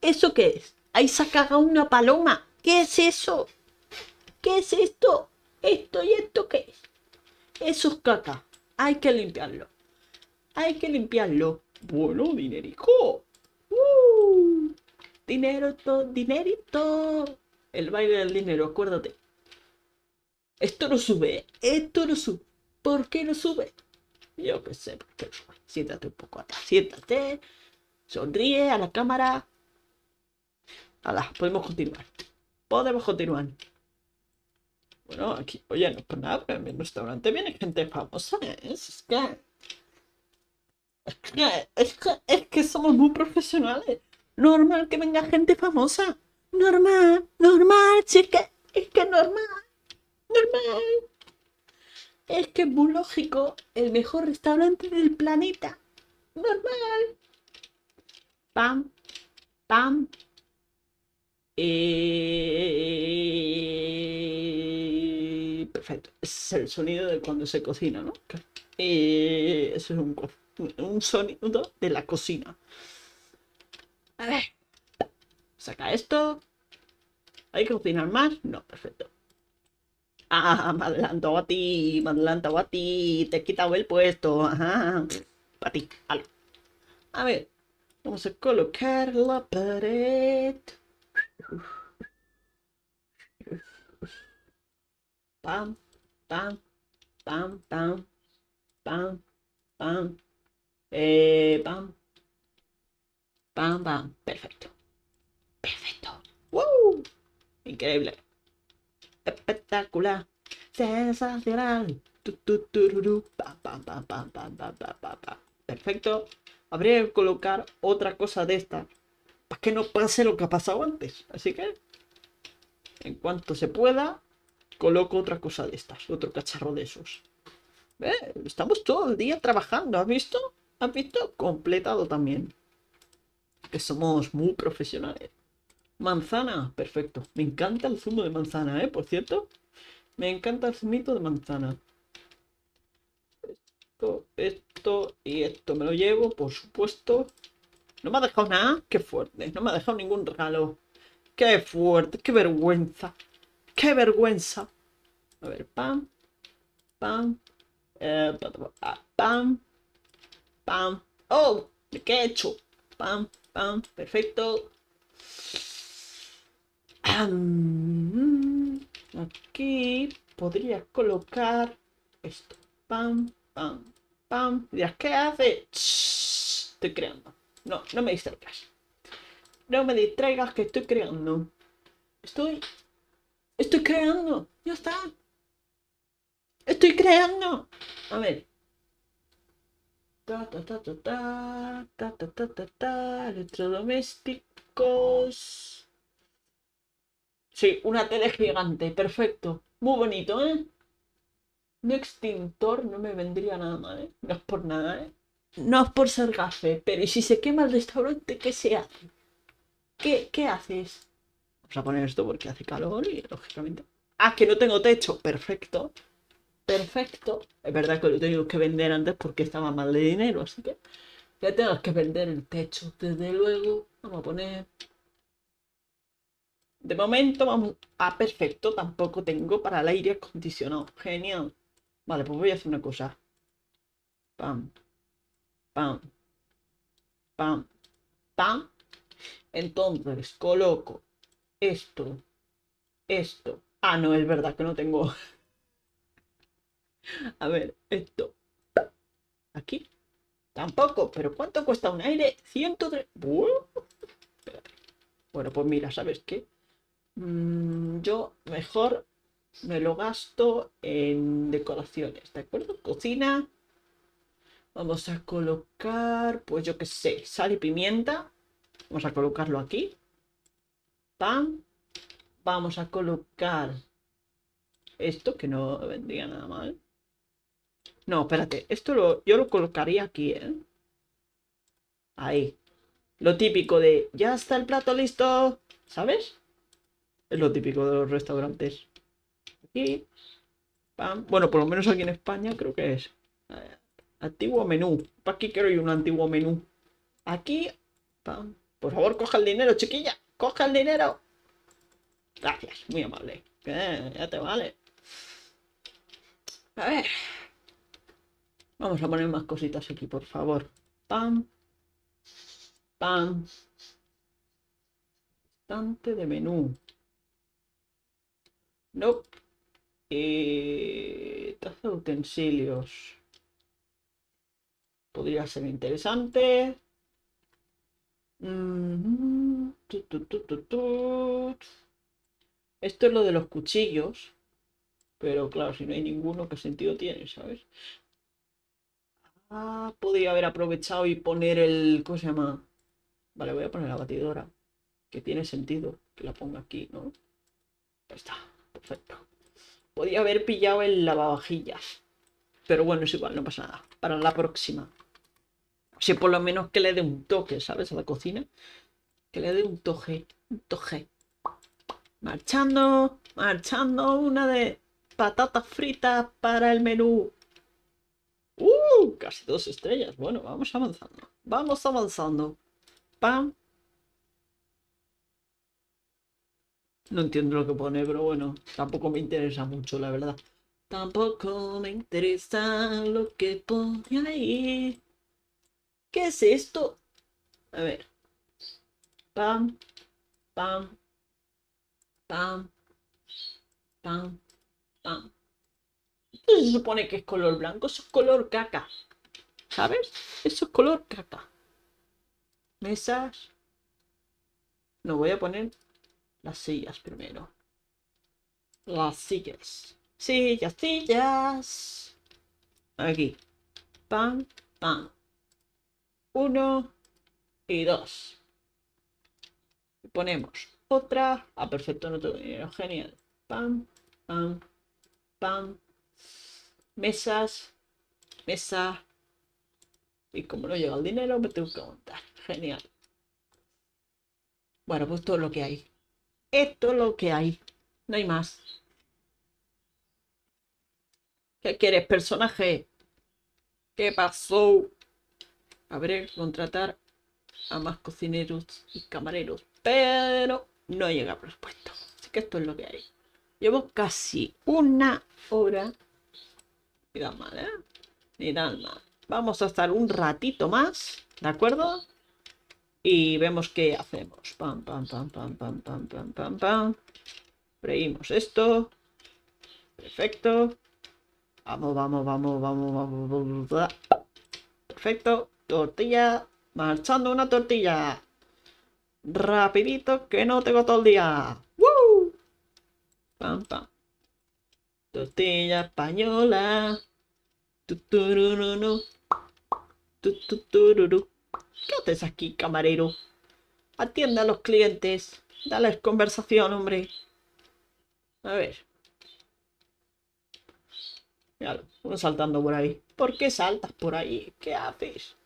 ¿Eso qué es? Ahí se ha cagado una paloma. ¿Qué es eso? ¿Qué es esto? ¿Esto y esto qué es? Eso es caca. Hay que limpiarlo. Hay que limpiarlo. Bueno, uh, dinerito! Dinero, todo, dinerito. El baile del dinero, acuérdate. Esto no sube, esto no sube. ¿Por qué no sube? Yo qué sé, ¿por qué no sube? Siéntate un poco atrás, siéntate. Sonríe a la cámara. ¡Hala! podemos continuar. Podemos continuar. Bueno, aquí, oye, no es por nada, pero en el restaurante viene gente famosa, ¿eh? Es que... Es que, es que, somos muy profesionales. Normal que venga gente famosa. Normal, normal, chica. Es que es normal, normal. Es que es muy lógico. El mejor restaurante del planeta. Normal. Pam, pam. Eh, perfecto. es el sonido de cuando se cocina, ¿no? Eh, eso es un cofre un sonido de la cocina. A ver. Saca esto. ¿Hay que cocinar más? No, perfecto. Ah, me adelanto a ti, me adelanto a ti, te he quitado el puesto. Ajá. Para ti, A ver, vamos a colocar la pared. Pam, pam, pam, pam, pam, pam. Eh, pam. Pam, pam. Perfecto. Perfecto. ¡Wow! Increíble. Espectacular. Sensacional. Perfecto. Habría que colocar otra cosa de esta para que no pase lo que ha pasado antes. Así que, en cuanto se pueda, coloco otra cosa de estas, otro cacharro de esos. ¿Eh? Estamos todo el día trabajando, ¿has visto? has visto completado también. Que somos muy profesionales. Manzana, perfecto. Me encanta el zumo de manzana, ¿eh? Por cierto. Me encanta el zumito de manzana. Esto, esto y esto me lo llevo, por supuesto. No me ha dejado nada. Qué fuerte. No me ha dejado ningún regalo. Qué fuerte. Qué vergüenza. Qué vergüenza. A ver, pam. Pam. Eh, pam pam. ¡Oh! ¿Qué he hecho? Pam, pam, perfecto. Aquí podría colocar esto. Pam, pam, pam. ya ¿qué hace? Estoy creando. No, no me distraigas. No me distraigas que estoy creando. Estoy. Estoy creando. Ya está. Estoy creando. A ver electrodomésticos. Sí, una tele gigante, perfecto. Muy bonito, ¿eh? Un extintor no me vendría nada mal, ¿eh? No es por nada, ¿eh? No es por ser café pero ¿y si se quema el restaurante, qué se hace? ¿Qué, qué haces? Vamos a poner esto porque hace calor y lógicamente... Ah, que no tengo techo, perfecto perfecto. Es verdad que lo tenido que vender antes porque estaba mal de dinero, así que ya tengo que vender el techo, desde luego. Vamos a poner... De momento vamos a perfecto, tampoco tengo para el aire acondicionado. Genial. Vale, pues voy a hacer una cosa. Pam. Pam. Pam. Pam. Entonces, coloco esto. Esto. Ah, no, es verdad que no tengo a ver, esto. Aquí. Tampoco, pero ¿cuánto cuesta un aire? Ciento Bueno, pues mira, ¿sabes qué? Mm, yo mejor me lo gasto en decoraciones, ¿de acuerdo? Cocina. Vamos a colocar, pues yo qué sé, sal y pimienta. Vamos a colocarlo aquí. Pan. Vamos a colocar esto, que no vendría nada mal. No, espérate. Esto lo, yo lo colocaría aquí, ¿eh? Ahí. Lo típico de, ya está el plato listo. ¿Sabes? Es lo típico de los restaurantes. Aquí. Pam. Bueno, por lo menos aquí en España creo que es. Eh, antiguo menú. ¿Para aquí quiero yo un antiguo menú? Aquí. Pam. Por favor, coja el dinero, chiquilla. Coja el dinero. Gracias, muy amable. Eh, ya te vale. A ver. Vamos a poner más cositas aquí, por favor. Pam. Pam. Estante de menú. Nope. Eh, taza de utensilios. Podría ser interesante. Mm-hmm. Esto es lo de los cuchillos. Pero claro, si no hay ninguno, ¿qué sentido tiene, sabes? Ah, podría haber aprovechado y poner el, ¿cómo se llama? Vale, voy a poner la batidora, que tiene sentido que la ponga aquí, ¿no? Ahí está, perfecto. Podía haber pillado el lavavajillas, pero bueno, es igual, no pasa nada. Para la próxima. O por lo menos que le dé un toque, ¿sabes? A la cocina. Que le dé un toque, un toque. Marchando, marchando, una de patatas fritas para el menú. Uh, casi dos estrellas. Bueno, vamos avanzando. Vamos avanzando. ¡Pam! No entiendo lo que pone, pero bueno, tampoco me interesa mucho, la verdad. Tampoco me interesa lo que pone ahí. ¿Qué es esto? A ver. Pam, pam, pam, pam, pam. No se supone que es color blanco, eso es color caca. ¿Sabes? Eso es color caca. Mesas. No voy a poner las sillas primero. Las sillas. Sillas, sillas. Aquí. Pam, pam. Uno y dos. Y ponemos otra. Ah, perfecto, no tengo dinero. Eh, genial. Pam, pam, pam, mesas, Mesas Y como no llega el dinero, me tengo que montar. Genial. Bueno, pues todo lo que hay. Esto es lo que hay. No hay más. ¿Qué quieres, personaje? ¿Qué pasó? Habré ver contratar a más cocineros y camareros, pero no llega presupuesto. Así que esto es lo que hay. Llevo casi una hora ni mal, ¿eh? Ni mal. Vamos a estar un ratito más, ¿de acuerdo? Y vemos qué hacemos. Pam, pam, pam, pam, pam, pam, pam, pam, pam. Freímos esto. Perfecto. Vamos, vamos, vamos, vamos, vamos. vamos. Perfecto. Tortilla. Marchando una tortilla. Rapidito, que no tengo todo el día. ¡Woo! Pam, pam. Tortilla española. Tuturururu. ¿Qué haces aquí, camarero? Atienda a los clientes. Dale conversación, hombre. A ver. Mira, uno saltando por ahí. ¿Por qué saltas por ahí? ¿Qué haces?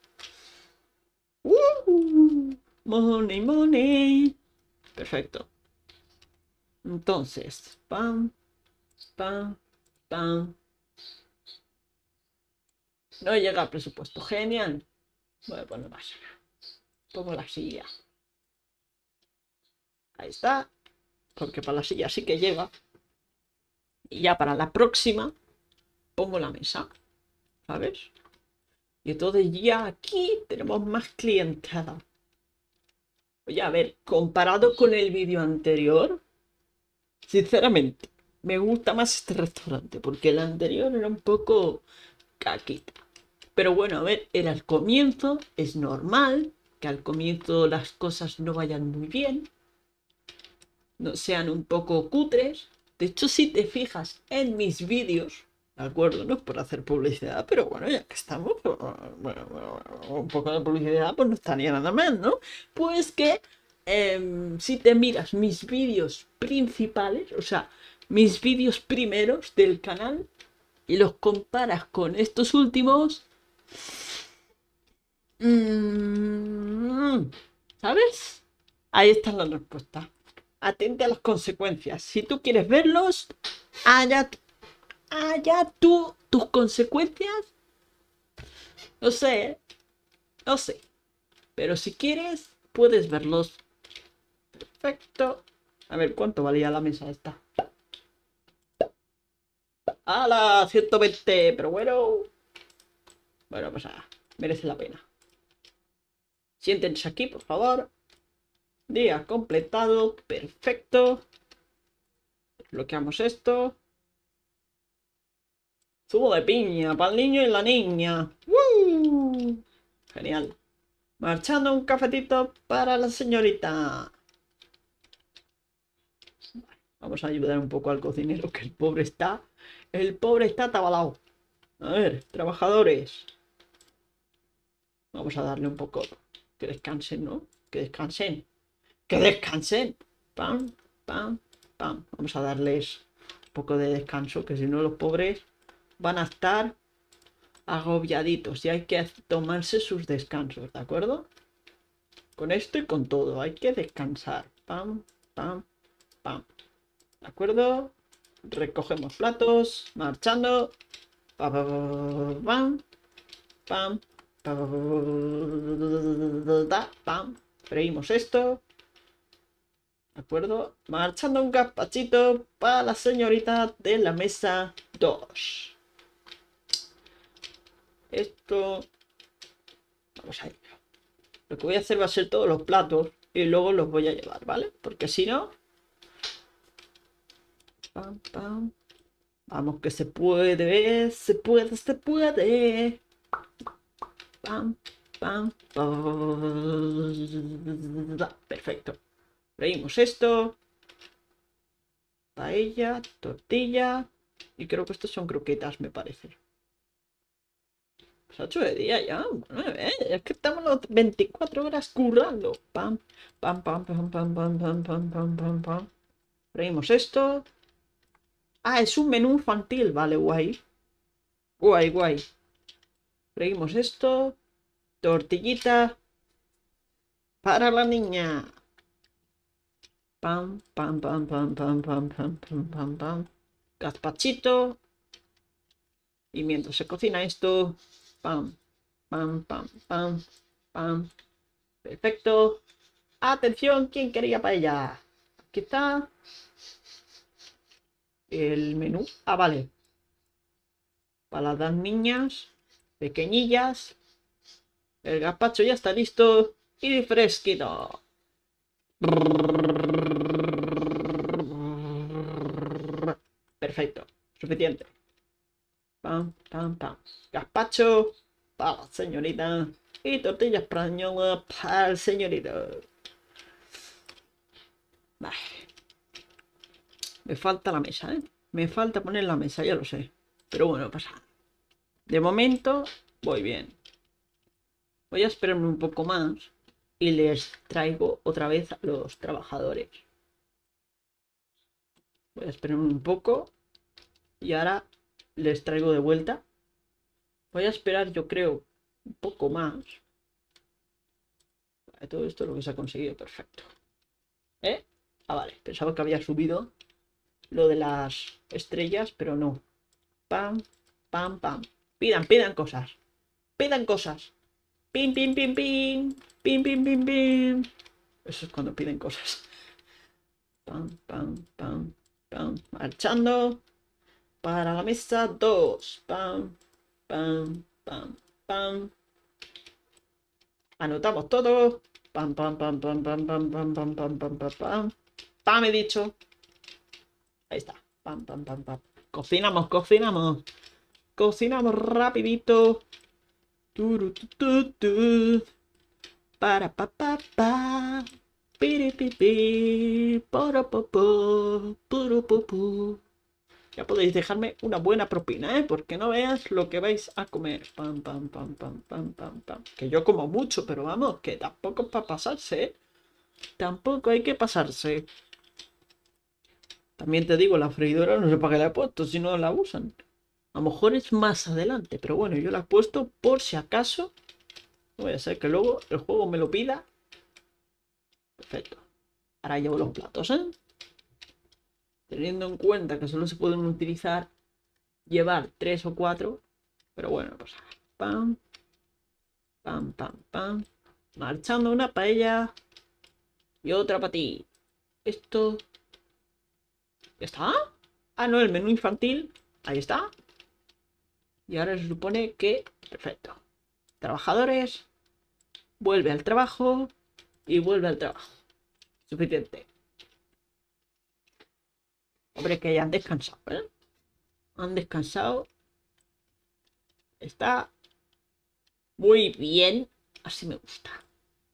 Uh, money, money. Perfecto. Entonces, pam, no llega al presupuesto. Genial. Bueno, pues no pasa nada. Pongo la silla. Ahí está. Porque para la silla sí que lleva Y ya para la próxima pongo la mesa. ¿Sabes? Y entonces ya aquí tenemos más clientada. Voy a ver, comparado con el vídeo anterior, sinceramente, me gusta más este restaurante porque el anterior era un poco caquita. Pero bueno, a ver, era al comienzo, es normal que al comienzo las cosas no vayan muy bien, no sean un poco cutres. De hecho, si te fijas en mis vídeos, ¿de acuerdo? No es por hacer publicidad, pero bueno, ya que estamos, pues, un poco de publicidad, pues no estaría nada mal, ¿no? Pues que em, si te miras mis vídeos principales, o sea, mis vídeos primeros del canal y los comparas con estos últimos, mm, ¿sabes? Ahí está la respuesta. Atente a las consecuencias. Si tú quieres verlos, allá, allá tú tus consecuencias. No sé, no sé. Pero si quieres, puedes verlos. Perfecto. A ver, ¿cuánto valía la mesa esta? A la 120, pero bueno. Bueno, pues merece la pena. Siéntense aquí, por favor. Día completado, perfecto. Bloqueamos esto. Zumo de piña para el niño y la niña. ¡Woo! Genial. Marchando un cafetito para la señorita. Vamos a ayudar un poco al cocinero, que el pobre está. El pobre está atabalado. A ver, trabajadores. Vamos a darle un poco. Que descansen, ¿no? Que descansen. ¡Que descansen! Pam, pam, pam. Vamos a darles un poco de descanso, que si no los pobres van a estar agobiaditos y hay que tomarse sus descansos, ¿de acuerdo? Con esto y con todo, hay que descansar. Pam, pam, pam. ¿De acuerdo? Recogemos platos, marchando. Pam, pam, pam, Freímos esto. ¿De acuerdo? Marchando un gazpachito para la señorita de la mesa 2. Esto... Vamos a ir, Lo que voy a hacer va a ser todos los platos y luego los voy a llevar, ¿vale? Porque si no, pam, Vamos que se puede, se puede, se puede. Pam, pam, Perfecto. reímos esto. Paella, tortilla. Y creo que estos son croquetas, me parece. Pues 8 de día ya. es que estamos 24 horas currando. Pam, pam, pam, pam, pam, pam, pam, pam, pam, esto. Ah, es un menú infantil. Vale, guay. Guay, guay. Freímos esto. Tortillita. Para la niña. Pam, pam, pam, pam, pam, pam, pam, pam, pam, pam. Gazpachito. Y mientras se cocina esto. Pam, pam, pam, pam, pam. Perfecto. Atención, ¿quién quería ella? Aquí está el menú. Ah, vale. Para las niñas, pequeñillas. El gazpacho ya está listo y fresquito. Perfecto, suficiente. Pam, pam, pam. Gazpacho para señorita y tortillas española para el señorito. Me falta la mesa, ¿eh? Me falta poner la mesa, ya lo sé. Pero bueno, pasa. De momento, voy bien. Voy a esperarme un poco más y les traigo otra vez a los trabajadores. Voy a esperar un poco y ahora les traigo de vuelta. Voy a esperar, yo creo, un poco más. Todo esto es lo que se ha conseguido, perfecto. ¿Eh? Ah, vale, pensaba que había subido lo de las estrellas, pero no. Pam, pam, pam. Pidan, pidan cosas. Pidan cosas. Pim, pim, pim, pim. Pim, pim, pim, pim. Eso es cuando piden cosas. Pam, pam, pam, pam. Marchando. Para la mesa 2. Pam, pam, pam, pam. Anotamos todo. Pam, pam, pam, pam, pam, pam, pam, pam, pam, pam, pam, pam. Pam, he dicho. Ahí está. Pam, pam, pam, pam. Cocinamos, cocinamos. Cocinamos rapidito. Para pa pa pa. Piripipi. Poro po Ya podéis dejarme una buena propina, ¿eh? Porque no veas lo que vais a comer. Pam, pam, pam, pam, pam, pam, pam. Que yo como mucho, pero vamos, que tampoco es para pasarse, ¿eh? Tampoco hay que pasarse. También te digo, la freidora no sé para qué la he puesto, si no la usan. A lo mejor es más adelante, pero bueno, yo la he puesto por si acaso. voy a hacer que luego el juego me lo pida. Perfecto. Ahora llevo los platos, ¿eh? Teniendo en cuenta que solo se pueden utilizar, llevar tres o cuatro. Pero bueno, pues pam, pam, pam, pam. Marchando una paella y otra para ti. Esto está? Ah, no, el menú infantil. Ahí está. Y ahora se supone que... Perfecto. Trabajadores. Vuelve al trabajo. Y vuelve al trabajo. Suficiente. Hombre, que hayan descansado, ¿eh? Han descansado. Está muy bien. Así me gusta.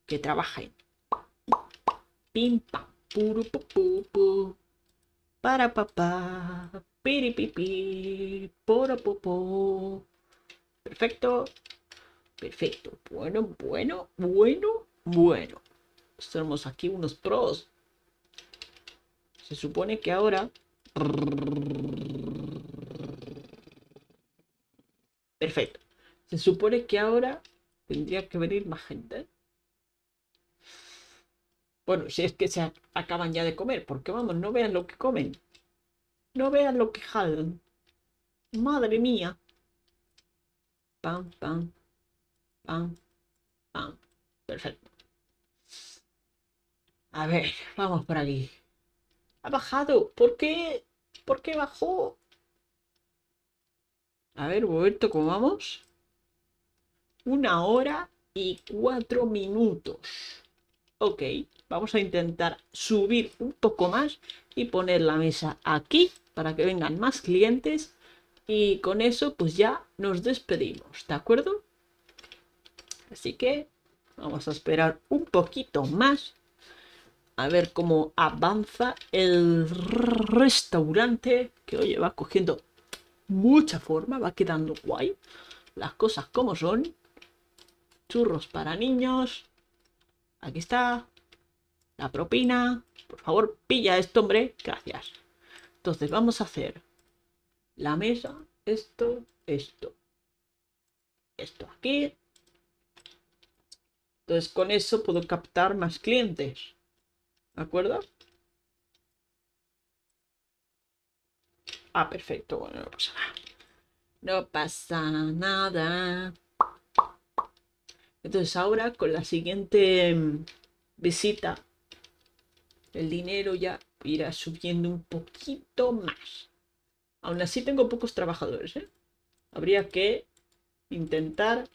Que trabajen. Pim, pam, para papá, piripipi, popo. Perfecto, perfecto. Bueno, bueno, bueno, bueno. Tenemos aquí unos pros. Se supone que ahora... Perfecto. Se supone que ahora tendría que venir más gente. Bueno, si es que se acaban ya de comer, porque vamos, no vean lo que comen. No vean lo que jalan. Madre mía. Pam, pam, pam, pam. Perfecto. A ver, vamos por aquí. Ha bajado. ¿Por qué? ¿Por qué bajó? A ver, vuelto, ¿cómo vamos? Una hora y cuatro minutos. Ok. Vamos a intentar subir un poco más y poner la mesa aquí para que vengan más clientes. Y con eso pues ya nos despedimos, ¿de acuerdo? Así que vamos a esperar un poquito más a ver cómo avanza el restaurante que oye va cogiendo mucha forma, va quedando guay. Las cosas como son. Churros para niños. Aquí está. La propina. Por favor, pilla esto, hombre. Gracias. Entonces, vamos a hacer la mesa, esto, esto. Esto aquí. Entonces, con eso puedo captar más clientes. ¿De acuerdo? Ah, perfecto. Bueno, no pasa nada. No pasa nada. Entonces ahora con la siguiente mm, visita el dinero ya irá subiendo un poquito más. Aún así tengo pocos trabajadores, ¿eh? Habría que intentar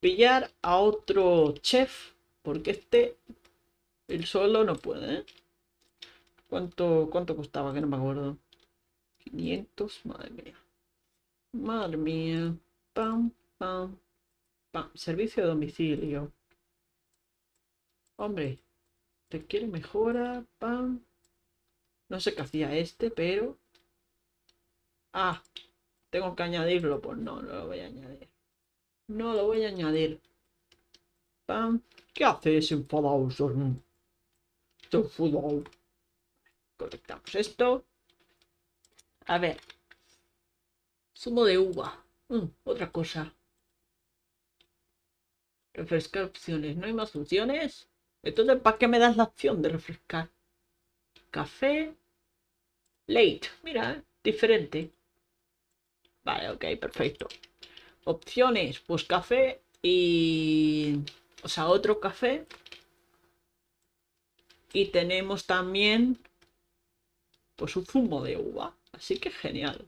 pillar a otro chef, porque este, el solo no puede, ¿eh? ¿Cuánto, cuánto costaba? Que no me acuerdo. 500, madre mía. Madre mía. Pam, pam, pam. Servicio de domicilio. Hombre, quiere mejora. Pam. No sé qué hacía este, pero... Ah, tengo que añadirlo. Pues no, no lo voy a añadir. No lo voy a añadir. Pam. ¿Qué haces enfadado? Son. fútbol Conectamos esto. A ver. Sumo de uva. Mm, otra cosa. Refrescar opciones. ¿No hay más opciones? Entonces, ¿para qué me das la opción de refrescar? Café. Late. Mira, diferente. Vale, ok, perfecto. Opciones, pues café y... O sea, otro café. Y tenemos también... Pues un zumo de uva. Así que genial.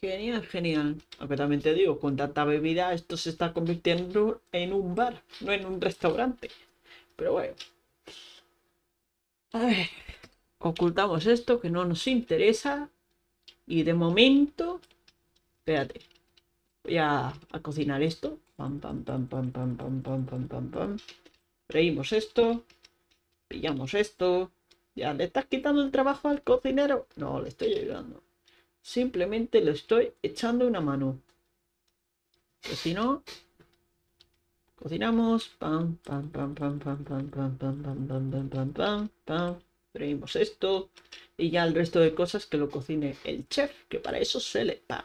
Genial, genial. Aunque también te digo, con tanta bebida esto se está convirtiendo en un bar, no en un restaurante. Pero bueno. A ver. Ocultamos esto que no nos interesa. Y de momento... Espérate. Voy a, cocinar esto. Pam, pam, pam, pam, pam, pam, pam, pam, pam, Freímos esto. Pillamos esto. ¿Ya le estás quitando el trabajo al cocinero? No, le estoy ayudando. Simplemente le estoy echando una mano. Que pues si no, Cocinamos. Pam, pam, pam, pam, pam, pam, pam, pam, pam, pam, pam, pam, esto. Y ya el resto de cosas que lo cocine el chef, que para eso se le paga.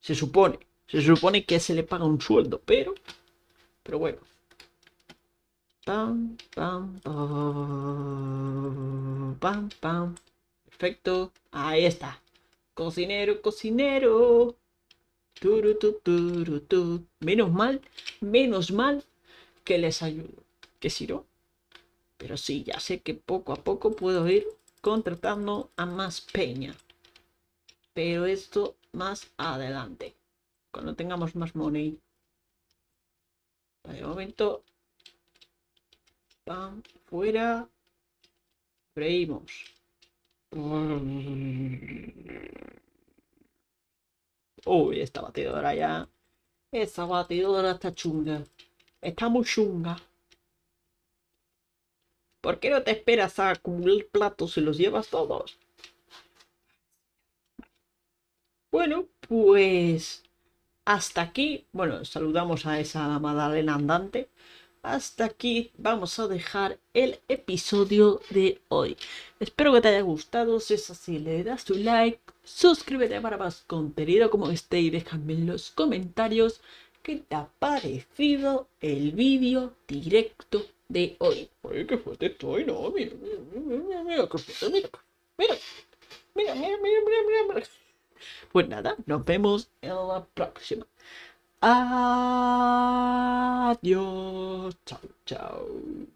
Se supone. Se supone que se le paga un sueldo, pero. Pero bueno. Pam, pam, pam, pam, Perfecto. Ahí está. Cocinero, cocinero. Menos mal, menos mal que les ayudo. Que si no, pero sí, ya sé que poco a poco puedo ir contratando a más peña. Pero esto más adelante, cuando tengamos más money. De momento, fuera, freímos. Uy, esta batidora ya. Esa batidora está chunga. Está muy chunga. ¿Por qué no te esperas a acumular platos y los llevas todos? Bueno, pues hasta aquí. Bueno, saludamos a esa Madalena andante hasta aquí vamos a dejar el episodio de hoy. Espero que te haya gustado. Si es así, le das tu like, suscríbete para más contenido como este y déjame en los comentarios qué te ha parecido el vídeo directo de hoy. Oye, qué fuerte estoy, ¿no? mira, mira, mira, mira, mira, mira. Pues nada, nos vemos en la próxima. Adiós. Chao, chao.